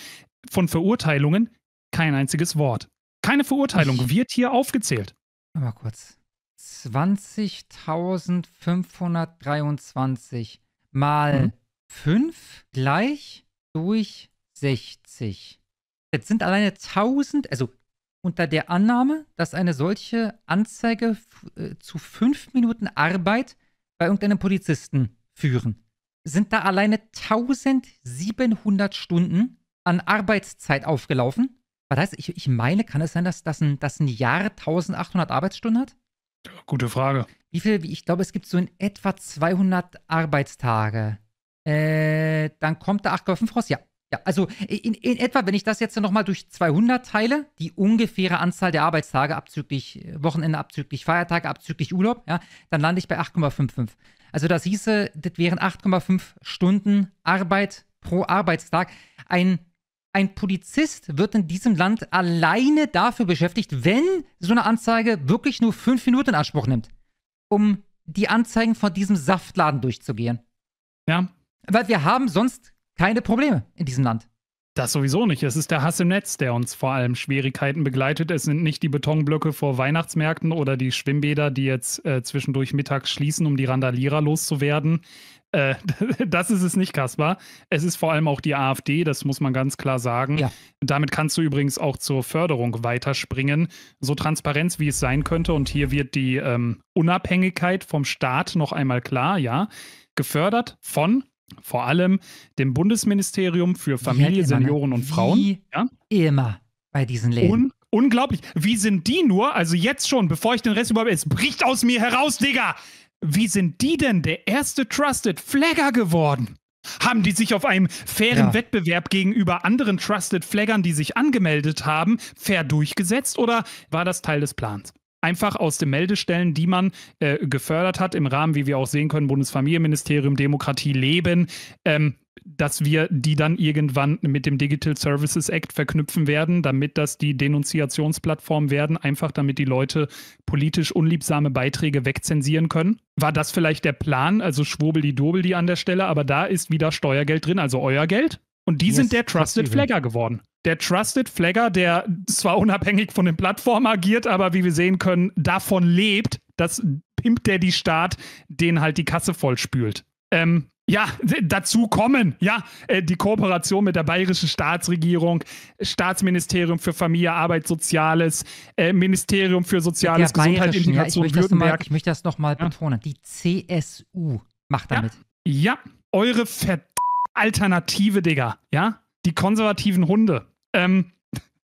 S1: Von Verurteilungen kein einziges Wort. Keine Verurteilung wird hier
S2: aufgezählt. Mal kurz. 20.523 mal mhm. 5 gleich durch 60. Jetzt sind alleine 1000, also unter der Annahme, dass eine solche Anzeige äh, zu 5 Minuten Arbeit bei irgendeinem Polizisten führen, sind da alleine 1700 Stunden an Arbeitszeit aufgelaufen. Was heißt, ich, ich meine, kann es sein, dass das ein, das ein Jahr 1800 Arbeitsstunden hat? Gute Frage. Wie viel, ich glaube, es gibt so in etwa 200 Arbeitstage. Äh, dann kommt da 8,5 raus, ja. Ja, also in, in, etwa, wenn ich das jetzt nochmal durch 200 teile, die ungefähre Anzahl der Arbeitstage abzüglich Wochenende, abzüglich Feiertage, abzüglich Urlaub, ja, dann lande ich bei 8,55. Also das hieße, das wären 8,5 Stunden Arbeit pro Arbeitstag. Ein ein Polizist wird in diesem Land alleine dafür beschäftigt, wenn so eine Anzeige wirklich nur fünf Minuten in Anspruch nimmt, um die Anzeigen von diesem Saftladen durchzugehen. Ja. Weil wir haben sonst keine Probleme in diesem Land.
S1: Das sowieso nicht. Es ist der Hass im Netz, der uns vor allem Schwierigkeiten begleitet. Es sind nicht die Betonblöcke vor Weihnachtsmärkten oder die Schwimmbäder, die jetzt äh, zwischendurch mittags schließen, um die Randalierer loszuwerden. Äh, das ist es nicht, Kaspar. Es ist vor allem auch die AfD, das muss man ganz klar sagen. Ja. Damit kannst du übrigens auch zur Förderung weiterspringen. So transparent, wie es sein könnte. Und hier wird die ähm, Unabhängigkeit vom Staat noch einmal klar, ja. Gefördert von vor allem dem Bundesministerium für Familie, halt immer, ne? Senioren ne? und Frauen. Wie ja?
S2: Immer bei diesen Läden. Und
S1: Unglaublich. Wie sind die nur? Also jetzt schon, bevor ich den Rest überhaupt. Es bricht aus mir heraus, Digga. Wie sind die denn der erste Trusted Flagger geworden? Haben die sich auf einem fairen ja. Wettbewerb gegenüber anderen Trusted Flaggern, die sich angemeldet haben, fair durchgesetzt oder war das Teil des Plans? Einfach aus den Meldestellen, die man äh, gefördert hat, im Rahmen, wie wir auch sehen können, Bundesfamilienministerium, Demokratie, Leben, ähm, dass wir die dann irgendwann mit dem Digital Services Act verknüpfen werden, damit das die Denunziationsplattform werden, einfach damit die Leute politisch unliebsame Beiträge wegzensieren können. War das vielleicht der Plan, also schwurbel die Dobel die an der Stelle, aber da ist wieder Steuergeld drin, also euer Geld. Und die yes, sind der Trusted Flagger geworden. Der Trusted Flagger, der zwar unabhängig von den Plattformen agiert, aber wie wir sehen können, davon lebt, dass der Daddy Staat den halt die Kasse vollspült. Ähm, ja, dazu kommen. Ja, äh, die Kooperation mit der bayerischen Staatsregierung, Staatsministerium für Familie, Arbeit, Soziales, äh, Ministerium für Soziales, Gesundheit, Integration, ja, ich Württemberg. Mal, ich
S2: möchte das nochmal ja. betonen. Die CSU
S1: macht damit. Ja, ja eure Ver Alternative, Digga. Ja, die konservativen Hunde. Ähm,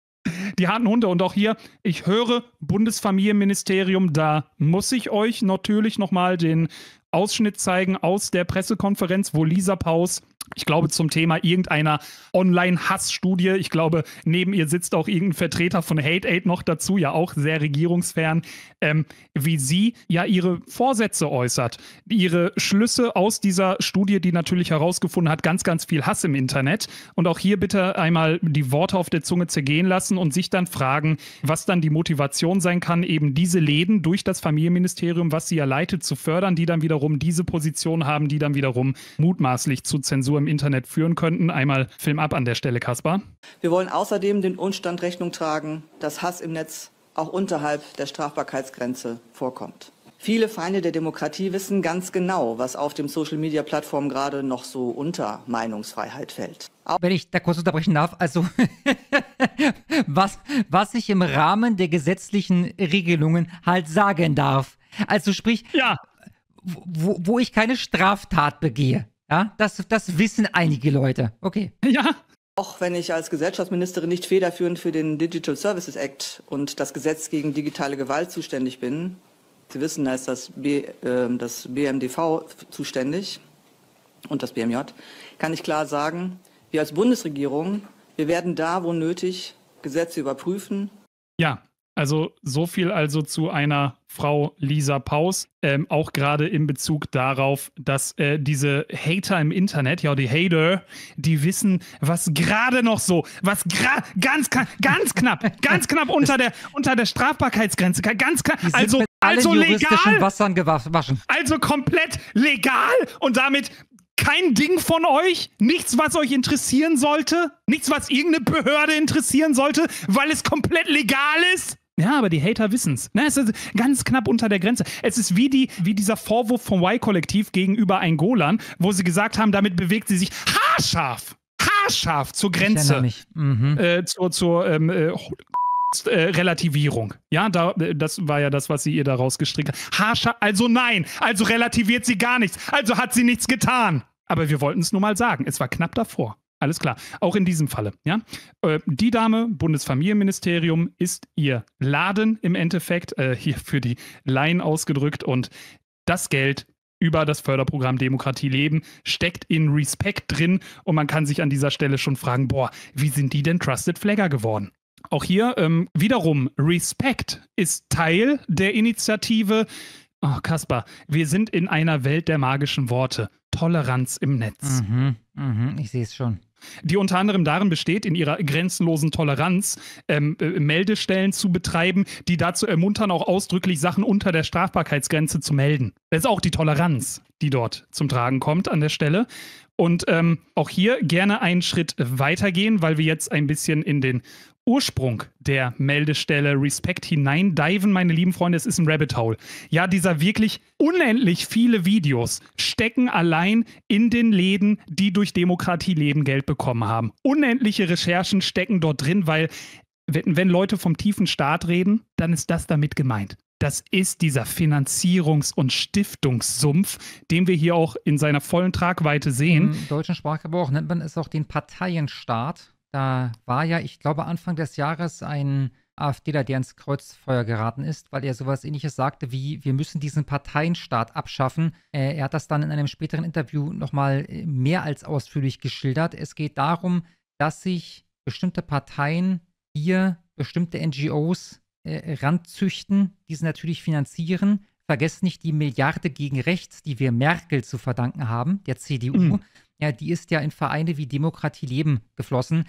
S1: die harten Hunde. Und auch hier, ich höre Bundesfamilienministerium, da muss ich euch natürlich nochmal den Ausschnitt zeigen aus der Pressekonferenz, wo Lisa Paus ich glaube, zum Thema irgendeiner online hass studie Ich glaube, neben ihr sitzt auch irgendein Vertreter von Hate Aid noch dazu, ja auch sehr regierungsfern, ähm, wie sie ja ihre Vorsätze äußert, ihre Schlüsse aus dieser Studie, die natürlich herausgefunden hat, ganz, ganz viel Hass im Internet. Und auch hier bitte einmal die Worte auf der Zunge zergehen lassen und sich dann fragen, was dann die Motivation sein kann, eben diese Läden durch das Familienministerium, was sie ja leitet, zu fördern, die dann wiederum diese Position haben, die dann wiederum mutmaßlich zu Zensur so im Internet führen könnten. Einmal Film ab an der Stelle, Kaspar.
S2: Wir wollen außerdem den Unstand Rechnung tragen, dass Hass im Netz auch unterhalb der Strafbarkeitsgrenze vorkommt. Viele Feinde der Demokratie wissen ganz genau, was auf dem social media plattform gerade noch so unter Meinungsfreiheit fällt. Wenn ich da kurz unterbrechen darf, also was, was ich im Rahmen der gesetzlichen Regelungen halt sagen darf. Also sprich, ja. wo, wo ich keine Straftat begehe. Ja, das, das wissen einige Leute. Okay. Ja. Auch wenn ich als Gesellschaftsministerin nicht federführend für den Digital Services Act und das Gesetz gegen digitale Gewalt zuständig bin, Sie wissen, da ist das, B, äh, das BMDV zuständig und das BMJ, kann ich klar sagen, wir als Bundesregierung, wir werden da, wo nötig, Gesetze überprüfen.
S1: Ja, also so viel also zu einer Frau Lisa Paus, ähm, auch gerade in Bezug darauf, dass äh, diese Hater im Internet, ja die Hater, die wissen, was gerade noch so, was gerade ganz ganz knapp, ganz knapp unter der unter der Strafbarkeitsgrenze, ganz knapp, also also legal,
S2: Wassern gewaschen.
S1: also komplett legal und damit kein Ding von euch, nichts, was euch interessieren sollte, nichts, was irgendeine Behörde interessieren sollte, weil es komplett legal ist. Ja, aber die Hater wissen Na, ne, es ist ganz knapp unter der Grenze. Es ist wie, die, wie dieser Vorwurf vom Y-Kollektiv gegenüber ein Golan, wo sie gesagt haben, damit bewegt sie sich haarscharf, haarscharf zur Grenze, mhm. äh, zur, zur ähm, äh, äh Relativierung. Ja, da, äh, das war ja das, was sie ihr da rausgestrickt hat. Haarscharf, also nein, also relativiert sie gar nichts, also hat sie nichts getan. Aber wir wollten es nur mal sagen, es war knapp davor. Alles klar. Auch in diesem Falle, ja. Äh, die Dame, Bundesfamilienministerium, ist ihr Laden im Endeffekt, äh, hier für die Laien ausgedrückt und das Geld über das Förderprogramm Demokratie leben steckt in Respekt drin und man kann sich an dieser Stelle schon fragen, boah, wie sind die denn Trusted Flagger geworden? Auch hier ähm, wiederum, Respekt ist Teil der Initiative. Oh, Kaspar, wir sind in einer Welt der magischen Worte. Toleranz im Netz. Mhm, mhm, ich sehe es schon die unter anderem darin besteht, in ihrer grenzenlosen Toleranz ähm, äh, Meldestellen zu betreiben, die dazu ermuntern, auch ausdrücklich Sachen unter der Strafbarkeitsgrenze zu melden. Das ist auch die Toleranz, die dort zum Tragen kommt an der Stelle. Und ähm, auch hier gerne einen Schritt weitergehen, weil wir jetzt ein bisschen in den Ursprung der Meldestelle Respect diven, meine lieben Freunde, es ist ein Rabbit Hole. Ja, dieser wirklich unendlich viele Videos stecken allein in den Läden, die durch Demokratie Leben Geld bekommen haben. Unendliche Recherchen stecken dort drin, weil wenn, wenn Leute vom tiefen Staat reden, dann ist das damit gemeint. Das ist dieser Finanzierungs- und Stiftungssumpf, den wir hier auch
S2: in seiner vollen Tragweite sehen. Im deutschen Sprachgebrauch nennt man es auch den Parteienstaat. Da war ja, ich glaube, Anfang des Jahres ein AfDler, der ins Kreuzfeuer geraten ist, weil er sowas ähnliches sagte wie, wir müssen diesen Parteienstaat abschaffen. Äh, er hat das dann in einem späteren Interview nochmal äh, mehr als ausführlich geschildert. Es geht darum, dass sich bestimmte Parteien hier bestimmte NGOs äh, ranzüchten, diese natürlich finanzieren. Vergesst nicht die Milliarde gegen rechts, die wir Merkel zu verdanken haben, der CDU. Mhm ja, die ist ja in Vereine wie Demokratie Leben geflossen.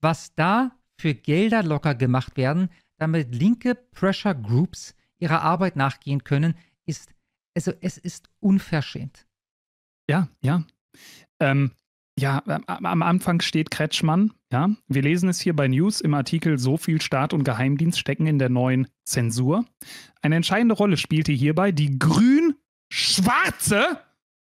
S2: Was da für Gelder locker gemacht werden, damit linke Pressure Groups ihrer Arbeit nachgehen können, ist, also es ist unverschämt. Ja, ja. Ähm, ja, am Anfang steht Kretschmann, ja.
S1: Wir lesen es hier bei News im Artikel So viel Staat und Geheimdienst stecken in der neuen Zensur. Eine entscheidende Rolle spielte hierbei die grün-schwarze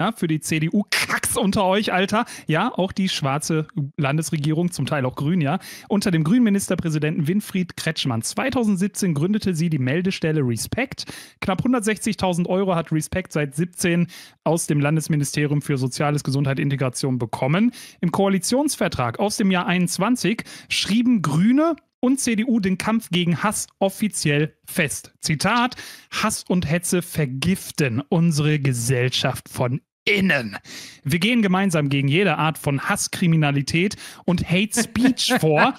S1: ja, für die CDU-Kacks unter euch, Alter, ja, auch die schwarze Landesregierung, zum Teil auch grün, ja, unter dem grünen Ministerpräsidenten Winfried Kretschmann. 2017 gründete sie die Meldestelle Respect. Knapp 160.000 Euro hat Respect seit 17 aus dem Landesministerium für Soziales, Gesundheit, Integration bekommen. Im Koalitionsvertrag aus dem Jahr 21 schrieben Grüne und CDU den Kampf gegen Hass offiziell fest. Zitat: Hass und Hetze vergiften unsere Gesellschaft von Innen. Wir gehen gemeinsam gegen jede Art von Hasskriminalität und Hate Speech vor.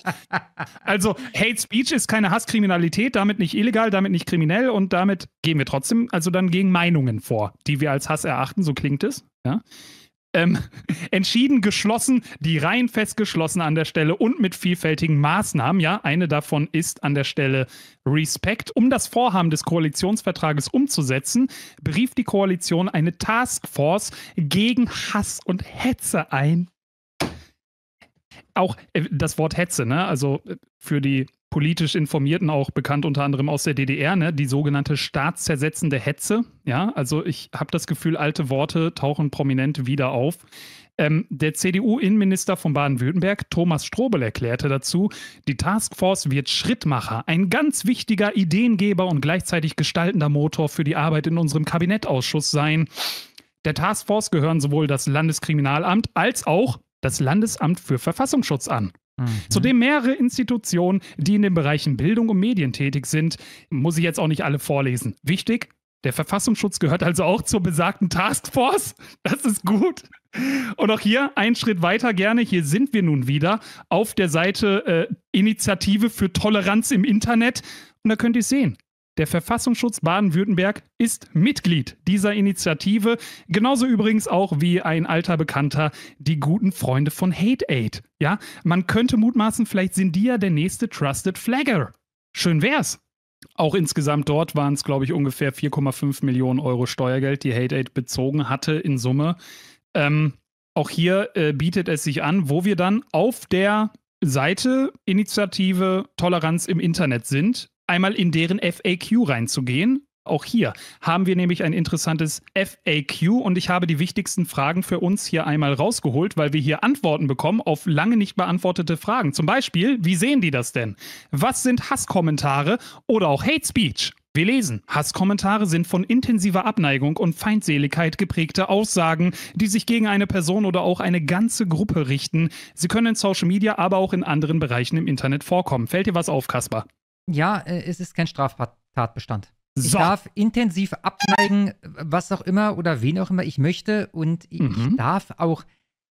S1: Also Hate Speech ist keine Hasskriminalität, damit nicht illegal, damit nicht kriminell und damit gehen wir trotzdem also dann gegen Meinungen vor, die wir als Hass erachten, so klingt es. Ja? ähm, entschieden geschlossen, die Reihen festgeschlossen an der Stelle und mit vielfältigen Maßnahmen. Ja, eine davon ist an der Stelle Respekt. Um das Vorhaben des Koalitionsvertrages umzusetzen, berief die Koalition eine Taskforce gegen Hass und Hetze ein. Auch äh, das Wort Hetze, ne? Also äh, für die politisch Informierten auch bekannt, unter anderem aus der DDR, ne? die sogenannte staatszersetzende Hetze. Ja, also ich habe das Gefühl, alte Worte tauchen prominent wieder auf. Ähm, der CDU-Innenminister von Baden-Württemberg, Thomas Strobel, erklärte dazu, die Taskforce wird Schrittmacher, ein ganz wichtiger Ideengeber und gleichzeitig gestaltender Motor für die Arbeit in unserem Kabinettausschuss sein. Der Taskforce gehören sowohl das Landeskriminalamt als auch das Landesamt für Verfassungsschutz an. Mhm. Zudem mehrere Institutionen, die in den Bereichen Bildung und Medien tätig sind. Muss ich jetzt auch nicht alle vorlesen. Wichtig, der Verfassungsschutz gehört also auch zur besagten Taskforce. Das ist gut. Und auch hier einen Schritt weiter gerne. Hier sind wir nun wieder auf der Seite äh, Initiative für Toleranz im Internet. Und da könnt ihr sehen, der Verfassungsschutz Baden-Württemberg ist Mitglied dieser Initiative, genauso übrigens auch wie ein alter Bekannter, die guten Freunde von Hate Aid. Ja, man könnte mutmaßen, vielleicht sind die ja der nächste Trusted Flagger. Schön wär's. Auch insgesamt dort waren es, glaube ich, ungefähr 4,5 Millionen Euro Steuergeld, die Hate Aid bezogen hatte in Summe. Ähm, auch hier äh, bietet es sich an, wo wir dann auf der Seite Initiative Toleranz im Internet sind einmal in deren FAQ reinzugehen. Auch hier haben wir nämlich ein interessantes FAQ und ich habe die wichtigsten Fragen für uns hier einmal rausgeholt, weil wir hier Antworten bekommen auf lange nicht beantwortete Fragen. Zum Beispiel, wie sehen die das denn? Was sind Hasskommentare oder auch Hate Speech? Wir lesen, Hasskommentare sind von intensiver Abneigung und Feindseligkeit geprägte Aussagen, die sich gegen eine Person oder auch eine ganze Gruppe richten. Sie können in Social Media, aber auch in anderen Bereichen im Internet vorkommen. Fällt dir was auf, Kaspar?
S2: ja, äh, es ist kein Straftatbestand. So. Ich darf intensiv abneigen, was auch immer oder wen auch immer ich möchte. Und mhm. ich darf auch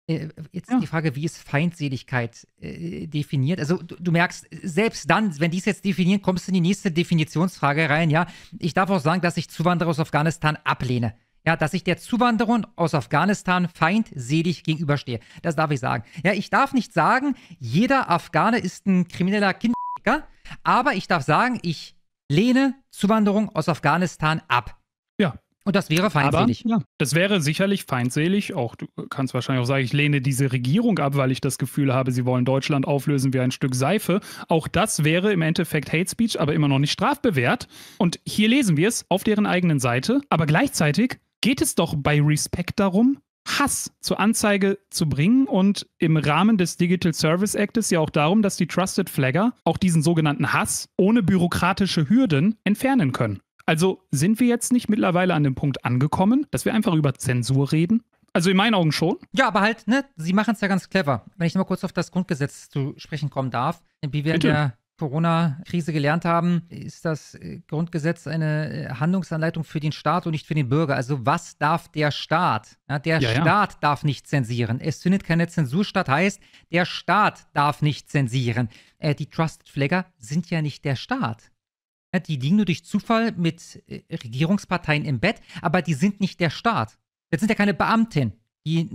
S2: äh, Jetzt ja. die Frage, wie ist Feindseligkeit äh, definiert? Also du, du, merkst, selbst dann, wenn die es jetzt definieren, kommst du in die nächste Definitionsfrage rein, ja. Ich darf auch sagen, dass ich Zuwanderer aus Afghanistan ablehne. Ja, dass ich der Zuwanderung aus Afghanistan feindselig gegenüberstehe. Das darf ich sagen. Ja, ich darf nicht sagen, jeder Afghane ist ein krimineller Kinder. Aber ich darf sagen, ich lehne Zuwanderung aus Afghanistan ab. Ja. Und das wäre feindselig. Aber, ja,
S1: das wäre sicherlich feindselig. Auch du äh, kannst wahrscheinlich auch sagen, ich lehne diese Regierung ab, weil ich das Gefühl habe, sie wollen Deutschland auflösen wie ein Stück Seife. Auch das wäre im Endeffekt Hate Speech, aber immer noch nicht strafbewehrt. Und hier lesen wir es auf deren eigenen Seite. Aber gleichzeitig geht es doch bei Respekt darum, Hass zur Anzeige zu bringen und im Rahmen des Digital Service Actes ja auch darum, dass die Trusted Flagger auch diesen sogenannten Hass ohne bürokratische Hürden entfernen können. Also sind wir jetzt nicht mittlerweile an dem Punkt angekommen, dass wir einfach über Zensur reden?
S2: Also in meinen Augen schon. Ja, aber halt, ne, sie machen es ja ganz clever. Wenn ich nochmal kurz auf das Grundgesetz zu sprechen kommen darf, wie wir Bitte. in der Corona-Krise gelernt haben, ist das äh, Grundgesetz eine äh, Handlungsanleitung für den Staat und nicht für den Bürger. Also was darf der Staat? Ja, der ja, Staat ja. darf nicht zensieren. Es findet keine Zensur statt, heißt, der Staat darf nicht zensieren. Äh, die Trusted-Flagger sind ja nicht der Staat. die liegen nur durch Zufall mit äh, Regierungsparteien im Bett, aber die sind nicht der Staat. Das sind ja keine Beamten die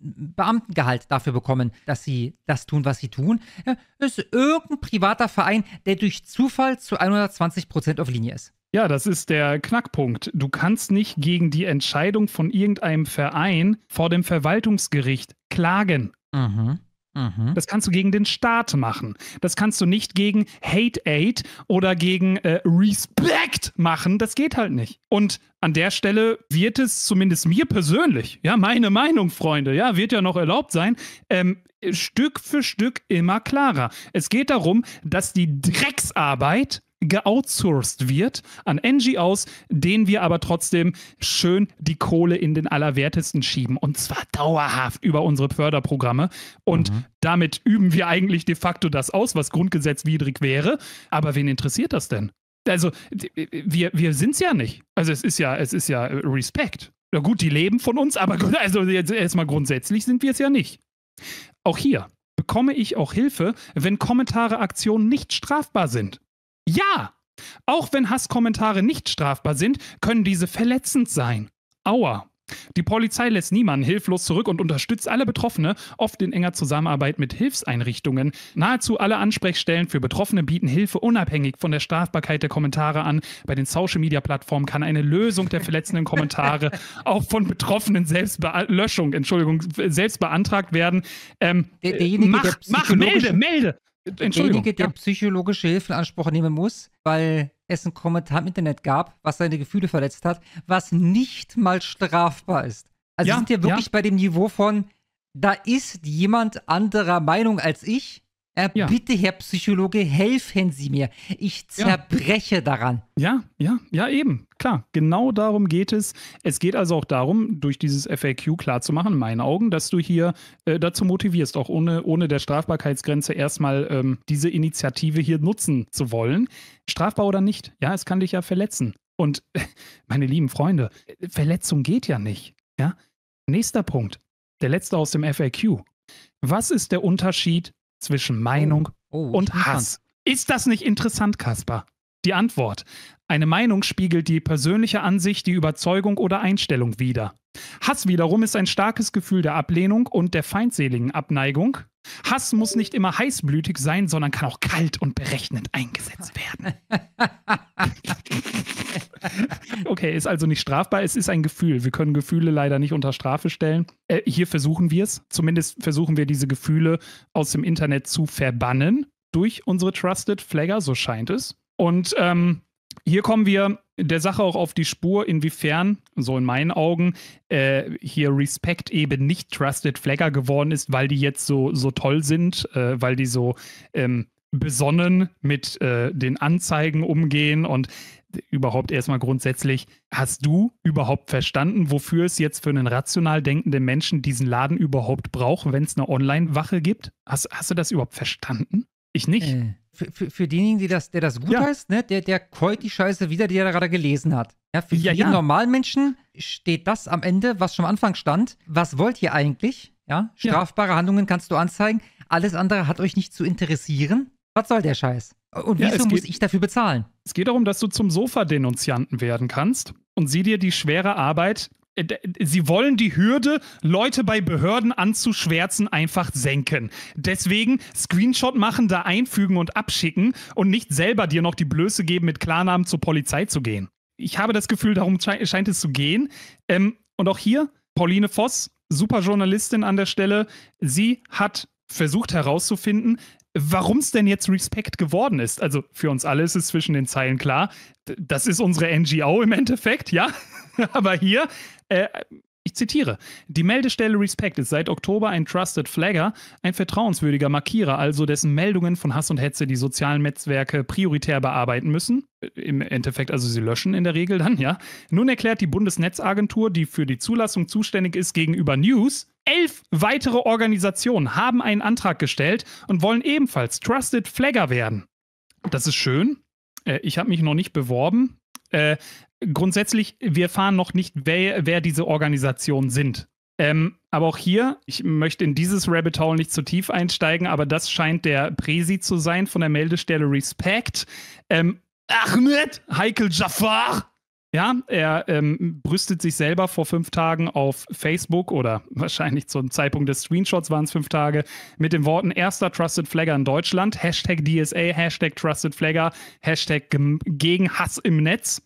S2: Beamtengehalt dafür bekommen, dass sie das tun, was sie tun, ja, ist irgendein privater Verein, der durch Zufall zu 120 Prozent auf Linie ist. Ja,
S1: das ist der Knackpunkt. Du kannst nicht gegen die Entscheidung von irgendeinem Verein vor dem Verwaltungsgericht klagen. Mhm. Mhm. Das kannst du gegen den Staat machen. Das kannst du nicht gegen Hate Aid oder gegen äh, Respect machen. Das geht halt nicht. Und an der Stelle wird es zumindest mir persönlich, ja, meine Meinung, Freunde, ja, wird ja noch erlaubt sein, ähm, Stück für Stück immer klarer. Es geht darum, dass die Drecksarbeit geoutsourced wird an NGOs, denen wir aber trotzdem schön die Kohle in den Allerwertesten schieben. Und zwar dauerhaft über unsere Förderprogramme. Und mhm. damit üben wir eigentlich de facto das aus, was grundgesetzwidrig wäre. Aber wen interessiert das denn? Also, äh, wir, wir sind es ja nicht. Also, es ist ja, es ist ja äh, Respekt. Na gut, die leben von uns, aber also erstmal grundsätzlich sind wir es ja nicht. Auch hier bekomme ich auch Hilfe, wenn Kommentare, Aktionen nicht strafbar sind. Ja! Auch wenn Hasskommentare nicht strafbar sind, können diese verletzend sein. Aua! Die Polizei lässt niemanden hilflos zurück und unterstützt alle Betroffene, oft in enger Zusammenarbeit mit Hilfseinrichtungen. Nahezu alle Ansprechstellen für Betroffene bieten Hilfe unabhängig von der Strafbarkeit der Kommentare an. Bei den Social-Media-Plattformen kann eine Lösung der verletzenden Kommentare auch von Betroffenen selbst Löschung,
S2: Entschuldigung, selbst beantragt werden. Ähm, der, derjenige, mach, äh, der mach, melde, melde! derjenige, der ja. psychologische Hilfe in Anspruch nehmen muss, weil es einen Kommentar im Internet gab, was seine Gefühle verletzt hat, was nicht mal strafbar ist. Also ja, sind wir wirklich ja. bei dem Niveau von, da ist jemand anderer Meinung als ich äh, ja. Bitte, Herr Psychologe, helfen Sie mir. Ich zerbreche ja. daran. Ja, ja,
S1: ja, eben. Klar, genau darum geht es. Es geht also auch darum, durch dieses FAQ klarzumachen, in meinen Augen, dass du hier äh, dazu motivierst, auch ohne, ohne der Strafbarkeitsgrenze erstmal ähm, diese Initiative hier nutzen zu wollen. Strafbar oder nicht, ja, es kann dich ja verletzen. Und meine lieben Freunde, Verletzung geht ja nicht. Ja? Nächster Punkt, der letzte aus dem FAQ. Was ist der Unterschied zwischen oh. Meinung oh, oh, und Hass. Ist das nicht interessant, Kaspar? Die Antwort. Eine Meinung spiegelt die persönliche Ansicht, die Überzeugung oder Einstellung wider. Hass wiederum ist ein starkes Gefühl der Ablehnung und der feindseligen Abneigung. Hass muss nicht immer heißblütig sein, sondern kann auch kalt und berechnend eingesetzt werden. okay, ist also nicht strafbar, es ist ein Gefühl. Wir können Gefühle leider nicht unter Strafe stellen. Äh, hier versuchen wir es. Zumindest versuchen wir diese Gefühle aus dem Internet zu verbannen durch unsere Trusted Flagger, so scheint es. Und ähm, hier kommen wir der Sache auch auf die Spur, inwiefern, so in meinen Augen, äh, hier Respect eben nicht Trusted Flagger geworden ist, weil die jetzt so, so toll sind, äh, weil die so ähm, besonnen mit äh, den Anzeigen umgehen und überhaupt erstmal grundsätzlich, hast du überhaupt verstanden, wofür es jetzt für einen rational denkenden Menschen diesen Laden überhaupt braucht, wenn es eine Online-Wache gibt? Hast, hast du das überhaupt verstanden?
S2: Ich nicht. Äh für, für denjenigen, die das, der das gut ja. heißt, ne, der, der keut die Scheiße wieder, die er gerade gelesen hat. Ja, für ja, jeden ja. normalen Menschen steht das am Ende, was schon am Anfang stand. Was wollt ihr eigentlich? Ja, strafbare Handlungen kannst du anzeigen. Alles andere hat euch nicht zu interessieren. Was soll der Scheiß? Und wieso muss geht, ich dafür bezahlen? Es geht darum, dass du zum Sofa-Denunzianten
S1: werden kannst und sie dir die schwere Arbeit äh, sie wollen die Hürde, Leute bei Behörden anzuschwärzen, einfach senken. Deswegen Screenshot machen, da einfügen und abschicken und nicht selber dir noch die Blöße geben, mit Klarnamen zur Polizei zu gehen. Ich habe das Gefühl, darum scheint es zu gehen. Ähm, und auch hier, Pauline Voss, super Journalistin an der Stelle, sie hat versucht herauszufinden, warum es denn jetzt Respekt geworden ist. Also für uns alle ist es zwischen den Zeilen klar, das ist unsere NGO im Endeffekt, ja. Aber hier äh, ich zitiere, die Meldestelle Respect ist seit Oktober ein Trusted Flagger, ein vertrauenswürdiger Markierer, also dessen Meldungen von Hass und Hetze die sozialen Netzwerke prioritär bearbeiten müssen. Äh, Im Endeffekt also sie löschen in der Regel dann, ja. Nun erklärt die Bundesnetzagentur, die für die Zulassung zuständig ist, gegenüber News, elf weitere Organisationen haben einen Antrag gestellt und wollen ebenfalls Trusted Flagger werden. Das ist schön. Äh, ich habe mich noch nicht beworben. Äh, grundsätzlich, wir erfahren noch nicht, wer, wer diese Organisationen sind. Ähm, aber auch hier, ich möchte in dieses Rabbit Hole nicht zu tief einsteigen, aber das scheint der Presi zu sein von der Meldestelle Respect. Ähm, Ahmed Heikel Jafar. Ja, er ähm, brüstet sich selber vor fünf Tagen auf Facebook oder wahrscheinlich zum Zeitpunkt des Screenshots waren es fünf Tage mit den Worten erster Trusted Flagger in Deutschland, Hashtag DSA, Hashtag Trusted Flagger, Hashtag gegen Hass im Netz.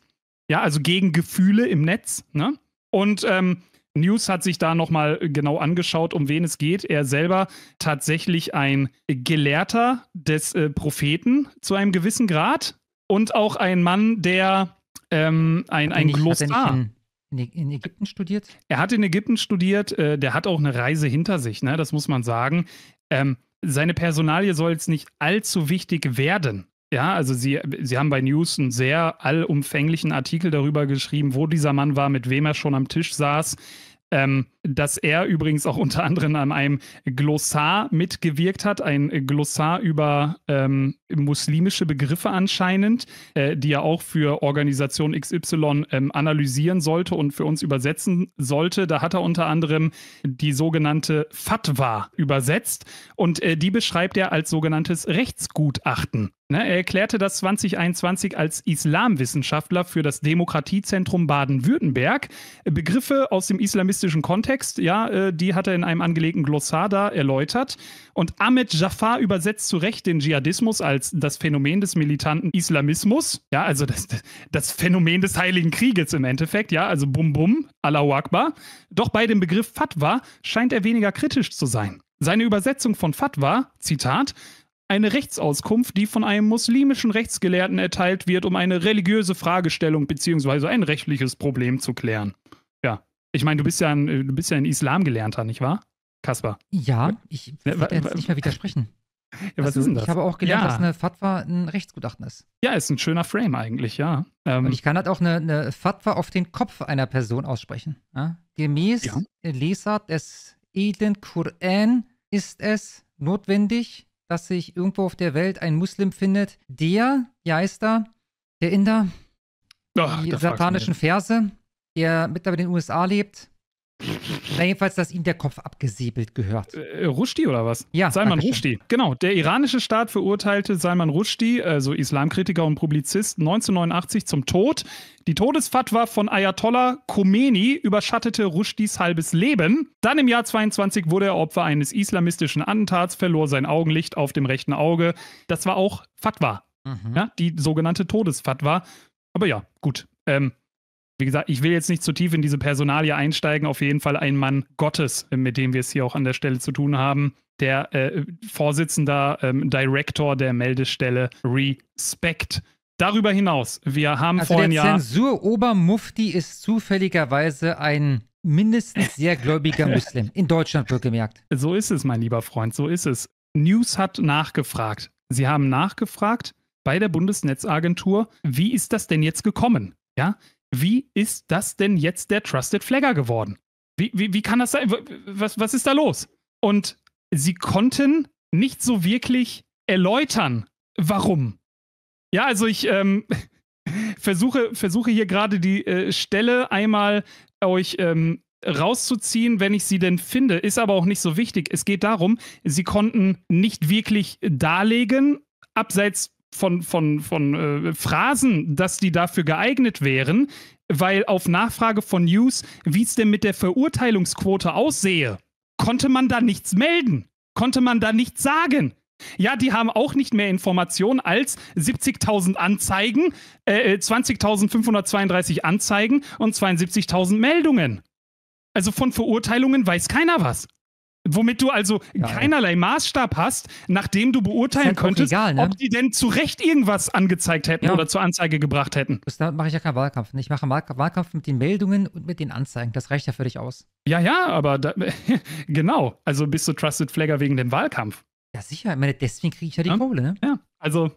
S1: Ja, also gegen Gefühle im Netz. Ne? Und ähm, News hat sich da nochmal genau angeschaut, um wen es geht. Er selber tatsächlich ein Gelehrter des äh, Propheten zu einem gewissen Grad und auch ein Mann, der ähm, ein, ein Glossar. In, in Ägypten studiert? Er hat in Ägypten studiert, äh, der hat auch eine Reise hinter sich, ne? das muss man sagen. Ähm, seine Personalie soll jetzt nicht allzu wichtig werden, ja, also Sie, Sie haben bei News einen sehr allumfänglichen Artikel darüber geschrieben, wo dieser Mann war, mit wem er schon am Tisch saß. Ähm, dass er übrigens auch unter anderem an einem Glossar mitgewirkt hat, ein Glossar über ähm, muslimische Begriffe anscheinend, äh, die er auch für Organisation XY ähm, analysieren sollte und für uns übersetzen sollte. Da hat er unter anderem die sogenannte Fatwa übersetzt und äh, die beschreibt er als sogenanntes Rechtsgutachten. Ne, er erklärte das 2021 als Islamwissenschaftler für das Demokratiezentrum Baden-Württemberg. Begriffe aus dem islamistischen Kontext Kontext, ja, äh, die hat er in einem angelegten Glossar da erläutert. Und Ahmed Jafar übersetzt zu Recht den Dschihadismus als das Phänomen des militanten Islamismus, ja, also das, das Phänomen des Heiligen Krieges im Endeffekt, ja, also Bum Bum, Allahu Akbar. Doch bei dem Begriff Fatwa scheint er weniger kritisch zu sein. Seine Übersetzung von Fatwa, Zitat, eine Rechtsauskunft, die von einem muslimischen Rechtsgelehrten erteilt wird, um eine religiöse Fragestellung bzw. ein rechtliches Problem zu klären. Ich meine, du bist ja ein, äh, du bist ja ein Islam-Gelernter, nicht wahr? Kaspar. Ja, ich ja, ne, werde jetzt nicht mehr widersprechen.
S2: Ja, was also, ist denn das? Ich habe auch gelernt, ja. dass eine Fatwa ein Rechtsgutachten ist. Ja, ist ein schöner Frame eigentlich, ja. Ähm, und ich kann halt auch eine, eine, Fatwa auf den Kopf einer Person aussprechen. Ja? Gemäß Lesart des edlen Koran ist es notwendig, dass sich irgendwo auf der Welt ein Muslim findet, der, wie heißt er, der Inder, Ach, die satanischen Verse der mittlerweile in den USA lebt. jedenfalls, dass ihm der Kopf
S1: abgesäbelt gehört. Äh, äh Rushdie oder was? Ja. Salman Rushdie. Genau. Der iranische Staat verurteilte Salman Rushdie, also Islamkritiker und Publizist, 1989 zum Tod. Die Todesfatwa von Ayatollah Khomeini überschattete Rushdies halbes Leben. Dann im Jahr 22 wurde er Opfer eines islamistischen Attentats, verlor sein Augenlicht auf dem rechten Auge. Das war auch Fatwa. Mhm. Ja, die sogenannte Todesfatwa. Aber ja, gut. Ähm, wie gesagt, ich will jetzt nicht zu tief in diese Personalie einsteigen. Auf jeden Fall ein Mann Gottes, äh, mit dem wir es hier auch an der Stelle zu tun haben. Der äh, Vorsitzender, ähm, Direktor der Meldestelle Respect. Darüber hinaus, wir haben also vorhin ja.
S2: Zensur-Obermufti ist zufälligerweise ein mindestens sehr gläubiger Muslim.
S1: In Deutschland wird gemerkt. So ist es, mein lieber Freund, so ist es. News hat nachgefragt. Sie haben nachgefragt bei der Bundesnetzagentur, wie ist das denn jetzt gekommen? Ja, wie ist das denn jetzt der Trusted Flagger geworden? Wie, wie, wie kann das sein? Was, was ist da los? Und sie konnten nicht so wirklich erläutern, warum. Ja, also ich ähm, versuche, versuche hier gerade die äh, Stelle einmal euch ähm, rauszuziehen, wenn ich sie denn finde, ist aber auch nicht so wichtig. Es geht darum, sie konnten nicht wirklich darlegen, abseits von, von, von äh, Phrasen, dass die dafür geeignet wären, weil auf Nachfrage von News, wie es denn mit der Verurteilungsquote aussehe, konnte man da nichts melden, konnte man da nichts sagen. Ja, die haben auch nicht mehr Informationen als 70.000 Anzeigen, äh, 20.532 äh, Anzeigen und 72.000 Meldungen. Also von Verurteilungen weiß keiner was. Womit du also ja, keinerlei Maßstab hast, nachdem du beurteilen halt könntest, egal, ne? ob
S2: die denn zu Recht irgendwas angezeigt hätten ja. oder zur Anzeige gebracht hätten. Das, damit mache ich ja keinen Wahlkampf. Ich mache Wahlkampf mit den Meldungen und mit den Anzeigen. Das reicht ja völlig aus.
S1: Ja, ja, aber da, genau. Also bist du Trusted Flagger wegen dem Wahlkampf. Ja, sicher. Ich meine, deswegen kriege ich ja die ja. Kohle, ne? Ja, also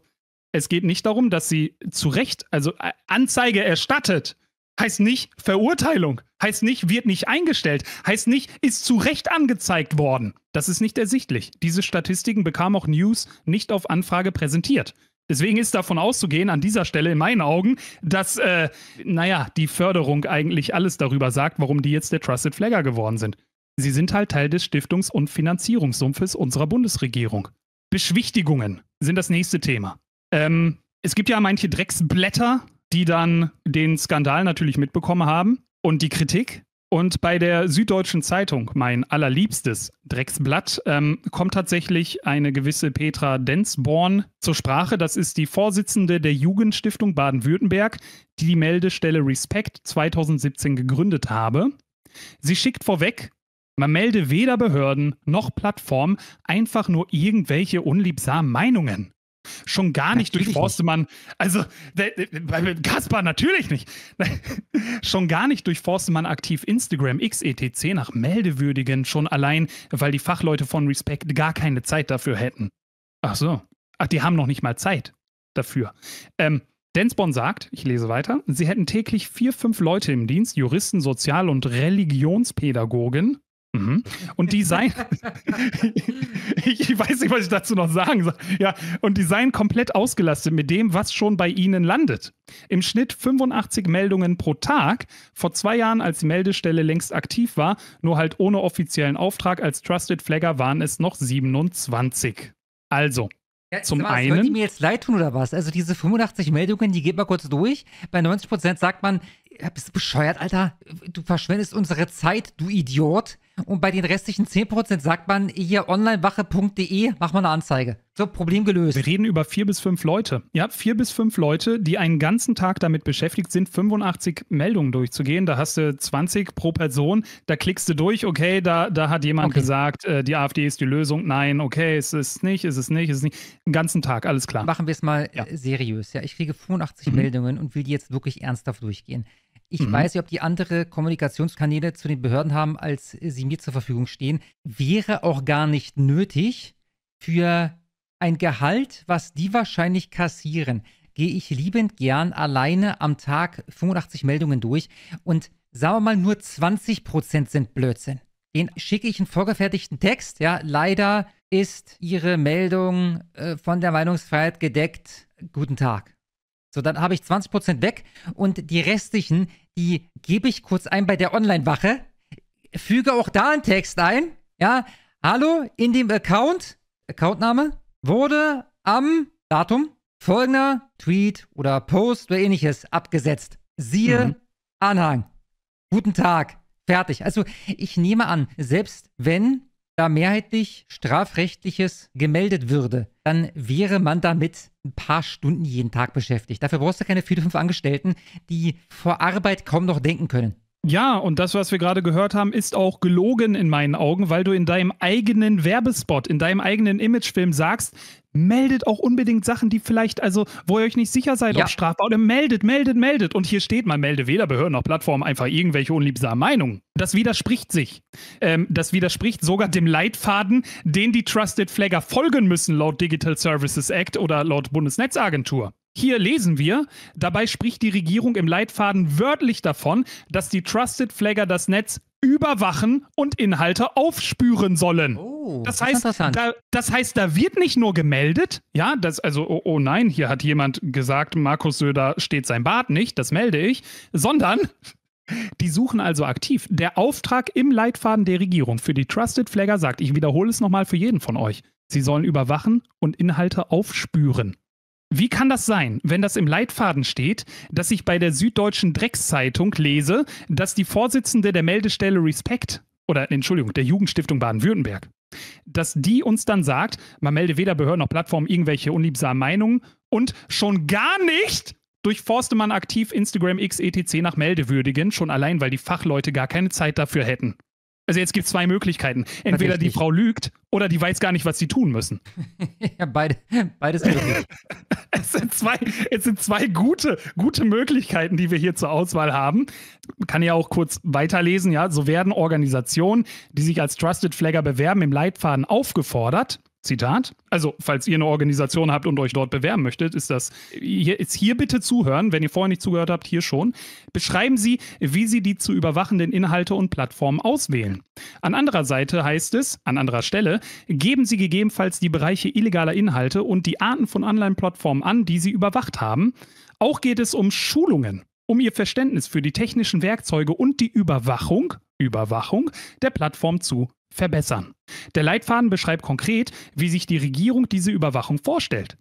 S1: es geht nicht darum, dass sie zu Recht, also äh, Anzeige erstattet Heißt nicht Verurteilung, heißt nicht wird nicht eingestellt, heißt nicht ist zu Recht angezeigt worden. Das ist nicht ersichtlich. Diese Statistiken bekam auch News nicht auf Anfrage präsentiert. Deswegen ist davon auszugehen, an dieser Stelle in meinen Augen, dass, äh, naja, die Förderung eigentlich alles darüber sagt, warum die jetzt der Trusted Flagger geworden sind. Sie sind halt Teil des Stiftungs- und Finanzierungssumpfes unserer Bundesregierung. Beschwichtigungen sind das nächste Thema. Ähm, es gibt ja manche Drecksblätter, die dann den Skandal natürlich mitbekommen haben und die Kritik. Und bei der Süddeutschen Zeitung, mein allerliebstes Drecksblatt, ähm, kommt tatsächlich eine gewisse Petra Denzborn zur Sprache. Das ist die Vorsitzende der Jugendstiftung Baden-Württemberg, die die Meldestelle Respect 2017 gegründet habe. Sie schickt vorweg, man melde weder Behörden noch Plattformen einfach nur irgendwelche unliebsamen Meinungen. Schon gar nicht natürlich durch Forstemann. Nicht. Also, Kaspar, natürlich nicht. schon gar nicht durch Forstemann aktiv Instagram, XETC nach Meldewürdigen, schon allein, weil die Fachleute von Respect gar keine Zeit dafür hätten. Ach so. Ach, die haben noch nicht mal Zeit dafür. Ähm, Densborn sagt, ich lese weiter, sie hätten täglich vier, fünf Leute im Dienst, Juristen, Sozial- und Religionspädagogen. Mhm. Und Design, ich, ich, weiß nicht, was ich dazu noch sagen soll. Ja, und Design komplett ausgelastet mit dem, was schon bei Ihnen landet. Im Schnitt 85 Meldungen pro Tag. Vor zwei Jahren, als die Meldestelle längst aktiv war, nur halt ohne offiziellen Auftrag als Trusted Flagger waren es noch 27. Also,
S2: ja, zum mal, einen. Wollt ihr mir jetzt leid tun oder was? Also diese 85 Meldungen, die geht mal kurz durch. Bei 90 Prozent sagt man, bist du bescheuert, Alter? Du verschwendest unsere Zeit, du Idiot. Und bei den restlichen 10% sagt man hier onlinewache.de, mach mal eine Anzeige. So, Problem gelöst. Wir reden über
S1: vier bis fünf Leute. Ja, vier bis fünf Leute, die einen ganzen Tag damit beschäftigt sind, 85 Meldungen durchzugehen. Da hast du 20 pro Person. Da klickst du durch, okay, da, da hat jemand okay. gesagt, äh, die AfD ist die Lösung. Nein, okay, es ist nicht, es ist nicht, es ist nicht. Einen ganzen Tag, alles klar.
S2: Machen wir es mal äh, ja. seriös. Ja, ich kriege 85 mhm. Meldungen und will die jetzt wirklich ernsthaft durchgehen. Ich mhm. weiß nicht, ob die andere Kommunikationskanäle zu den Behörden haben, als sie mir zur Verfügung stehen. Wäre auch gar nicht nötig für ein Gehalt, was die wahrscheinlich kassieren. Gehe ich liebend gern alleine am Tag 85 Meldungen durch und sagen wir mal, nur 20 Prozent sind Blödsinn. Den schicke ich einen vorgefertigten Text. Ja, leider ist Ihre Meldung äh, von der Meinungsfreiheit gedeckt. Guten Tag. So, dann habe ich 20% weg und die restlichen, die gebe ich kurz ein bei der Online-Wache. Füge auch da einen Text ein. Ja, hallo, in dem Account, Accountname, wurde am Datum folgender Tweet oder Post oder ähnliches abgesetzt. Siehe mhm. Anhang. Guten Tag. Fertig. Also ich nehme an, selbst wenn da mehrheitlich strafrechtliches gemeldet würde, dann wäre man damit ein paar Stunden jeden Tag beschäftigt. Dafür brauchst du keine vier, fünf Angestellten, die vor Arbeit kaum noch denken können. Ja, und das, was wir gerade gehört
S1: haben, ist auch gelogen in meinen Augen, weil du in deinem eigenen Werbespot, in deinem eigenen Imagefilm sagst, meldet auch unbedingt Sachen, die vielleicht, also wo ihr euch nicht sicher seid, ja. ob strafbar oder meldet, meldet, meldet. Und hier steht, man melde weder Behörden noch Plattformen einfach irgendwelche unliebsamen Meinungen. Das widerspricht sich. Ähm, das widerspricht sogar dem Leitfaden, den die Trusted Flagger folgen müssen laut Digital Services Act oder laut Bundesnetzagentur. Hier lesen wir, dabei spricht die Regierung im Leitfaden wörtlich davon, dass die Trusted Flagger das Netz überwachen und Inhalte aufspüren sollen.
S2: Oh, das, heißt,
S1: da, das heißt, da wird nicht nur gemeldet, ja, das, also, oh, oh nein, hier hat jemand gesagt, Markus Söder steht sein Bart nicht, das melde ich, sondern die suchen also aktiv. Der Auftrag im Leitfaden der Regierung für die Trusted Flagger sagt, ich wiederhole es nochmal für jeden von euch, sie sollen überwachen und Inhalte aufspüren. Wie kann das sein, wenn das im Leitfaden steht, dass ich bei der Süddeutschen Dreckszeitung lese, dass die Vorsitzende der Meldestelle Respekt oder Entschuldigung, der Jugendstiftung Baden-Württemberg, dass die uns dann sagt, man melde weder Behörden noch Plattform irgendwelche unliebsamen Meinungen und schon gar nicht durch Forstemann aktiv Instagram X etc. nach Meldewürdigen, schon allein, weil die Fachleute gar keine Zeit dafür hätten. Also jetzt gibt es zwei Möglichkeiten. Entweder die Frau lügt oder die weiß gar nicht, was sie tun müssen. ja, beide, beides möglich. es, sind zwei, es sind zwei gute, gute Möglichkeiten, die wir hier zur Auswahl haben. Kann ja auch kurz weiterlesen, ja. So werden Organisationen, die sich als Trusted Flagger bewerben, im Leitfaden aufgefordert, Zitat. Also, falls ihr eine Organisation habt und euch dort bewerben möchtet, ist das hier, ist hier bitte zuhören, wenn ihr vorher nicht zugehört habt, hier schon. Beschreiben Sie, wie Sie die zu überwachenden Inhalte und Plattformen auswählen. An anderer Seite heißt es, an anderer Stelle, geben Sie gegebenenfalls die Bereiche illegaler Inhalte und die Arten von Online-Plattformen an, die Sie überwacht haben. Auch geht es um Schulungen, um Ihr Verständnis für die technischen Werkzeuge und die Überwachung, Überwachung der Plattform zu verbessern. Der Leitfaden beschreibt konkret, wie sich die Regierung diese Überwachung vorstellt.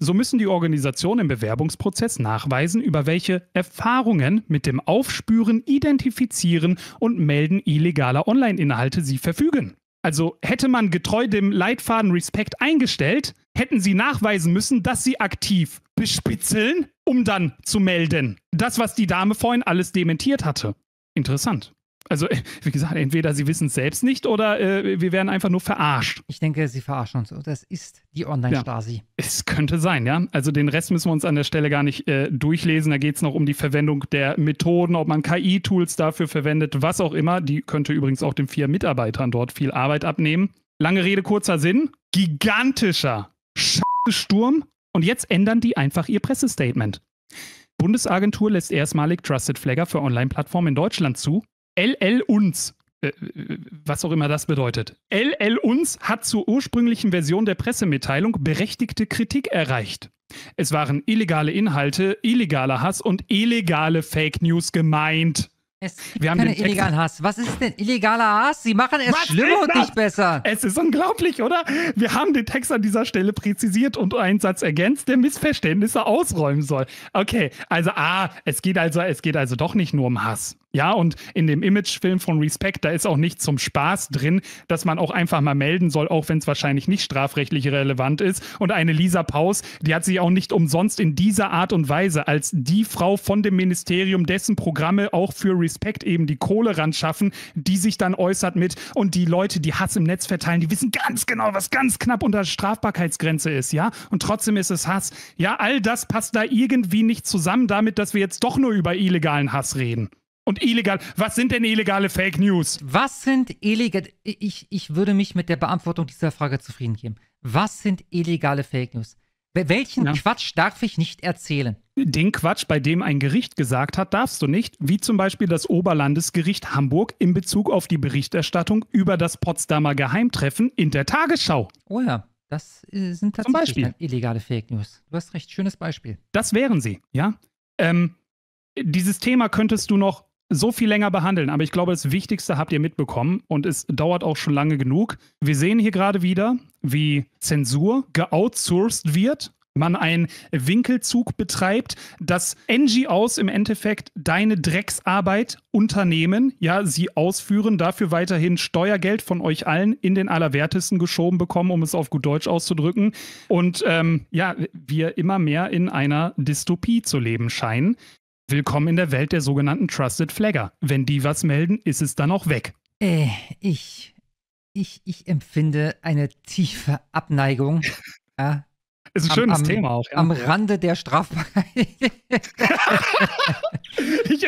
S1: So müssen die Organisationen im Bewerbungsprozess nachweisen, über welche Erfahrungen mit dem Aufspüren, Identifizieren und Melden illegaler Online-Inhalte sie verfügen. Also hätte man getreu dem Leitfaden Respect eingestellt, hätten sie nachweisen müssen, dass sie aktiv bespitzeln, um dann zu melden. Das, was die Dame vorhin alles dementiert hatte. Interessant. Also, äh, wie gesagt, entweder sie wissen es selbst nicht oder
S2: äh, wir werden einfach nur verarscht. Ich denke, sie verarschen uns. Das ist die Online-Stasi.
S1: Ja, es könnte sein, ja. Also, den Rest müssen wir uns an der Stelle gar nicht äh, durchlesen. Da geht es noch um die Verwendung der Methoden, ob man KI-Tools dafür verwendet, was auch immer. Die könnte übrigens auch den vier Mitarbeitern dort viel Arbeit abnehmen. Lange Rede, kurzer Sinn. Gigantischer Sturm. Und jetzt ändern die einfach ihr Pressestatement. Bundesagentur lässt erstmalig Trusted Flagger für Online-Plattformen in Deutschland zu. LL uns, äh, was auch immer das bedeutet, LL uns hat zur ursprünglichen Version der Pressemitteilung berechtigte Kritik erreicht. Es waren illegale Inhalte, illegaler Hass und illegale Fake News gemeint.
S2: Es Wir haben keine illegalen Hass. Was ist denn illegaler Hass? Sie machen es Was schlimmer
S1: und nicht besser. Es ist unglaublich, oder? Wir haben den Text an dieser Stelle präzisiert und einen Satz ergänzt, der Missverständnisse ausräumen soll. Okay, also ah, es geht also, es geht also doch nicht nur um Hass. Ja, und in dem Imagefilm von Respect, da ist auch nichts zum Spaß drin, dass man auch einfach mal melden soll, auch wenn es wahrscheinlich nicht strafrechtlich relevant ist. Und eine Lisa Paus, die hat sich auch nicht umsonst in dieser Art und Weise als die Frau von dem Ministerium, dessen Programme auch für Respect eben die Kohle ran schaffen, die sich dann äußert mit und die Leute, die Hass im Netz verteilen, die wissen ganz genau, was ganz knapp unter Strafbarkeitsgrenze ist, ja? Und trotzdem ist es Hass. Ja, all das passt da irgendwie nicht zusammen damit, dass wir jetzt doch nur über illegalen
S2: Hass reden. Und illegal. Was sind denn illegale Fake News? Was sind illegale. Ich, ich würde mich mit der Beantwortung dieser Frage zufrieden geben. Was sind illegale Fake News? Welchen ja. Quatsch darf ich nicht erzählen?
S1: Den Quatsch, bei dem ein Gericht gesagt hat, darfst du nicht, wie zum Beispiel das Oberlandesgericht Hamburg in Bezug auf die Berichterstattung über das Potsdamer Geheimtreffen in der Tagesschau. Oh ja, das
S2: äh, sind tatsächlich
S1: illegale Fake News.
S2: Du hast recht, schönes Beispiel.
S1: Das wären sie, ja. Ähm, dieses Thema könntest du noch so viel länger behandeln, aber ich glaube, das Wichtigste habt ihr mitbekommen und es dauert auch schon lange genug. Wir sehen hier gerade wieder, wie Zensur geoutsourced wird, man einen Winkelzug betreibt, dass NGOs im Endeffekt deine Drecksarbeit unternehmen, ja, sie ausführen, dafür weiterhin Steuergeld von euch allen in den Allerwertesten geschoben bekommen, um es auf gut Deutsch auszudrücken. Und ähm, ja, wir immer mehr in einer Dystopie zu leben scheinen. Willkommen in der Welt der sogenannten Trusted Flagger. Wenn die was melden, ist es dann auch weg.
S2: Äh, ich, ich, ich empfinde eine tiefe Abneigung. ja, ist ein am, schönes am, Thema auch. Ja. Am Rande der Strafbarkeit. ich,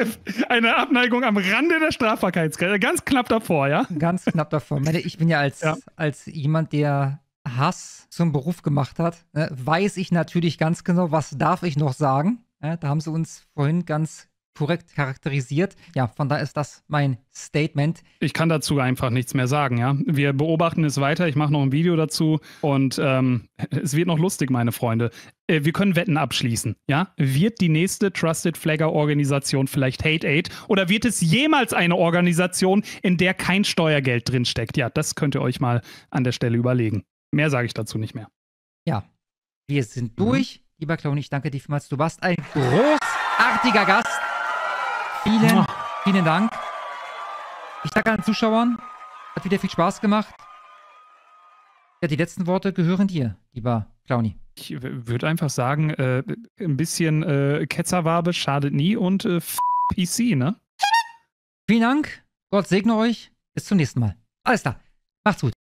S2: eine Abneigung am Rande der Strafbarkeitsgrenze. Ganz knapp davor, ja? Ganz knapp davor. Ich bin ja als, ja. als jemand, der Hass zum Beruf gemacht hat, ne, weiß ich natürlich ganz genau, was darf ich noch sagen äh, da haben sie uns vorhin ganz korrekt charakterisiert. Ja, von da ist das mein Statement. Ich kann dazu einfach nichts mehr sagen, ja.
S1: Wir beobachten es weiter. Ich mache noch ein Video dazu und ähm, es wird noch lustig, meine Freunde. Äh, wir können Wetten abschließen, ja. Wird die nächste Trusted Flagger Organisation vielleicht Hate Aid oder wird es jemals eine Organisation, in der kein Steuergeld drinsteckt? Ja, das könnt ihr euch mal an der Stelle überlegen. Mehr sage ich dazu nicht mehr. Ja, wir sind
S2: mhm. durch. Mhm. Lieber Clown, ich danke dir vielmals. Du warst ein großartiger Gast. Vielen, vielen Dank. Ich danke allen Zuschauern. Hat wieder viel Spaß gemacht. Ja, die letzten Worte gehören dir, lieber Clowny. Ich würde
S1: einfach sagen, äh, ein bisschen äh, Ketzerwabe schadet nie und äh,
S2: PC, ne? Vielen Dank. Gott segne euch. Bis zum nächsten Mal. Alles klar. Macht's gut.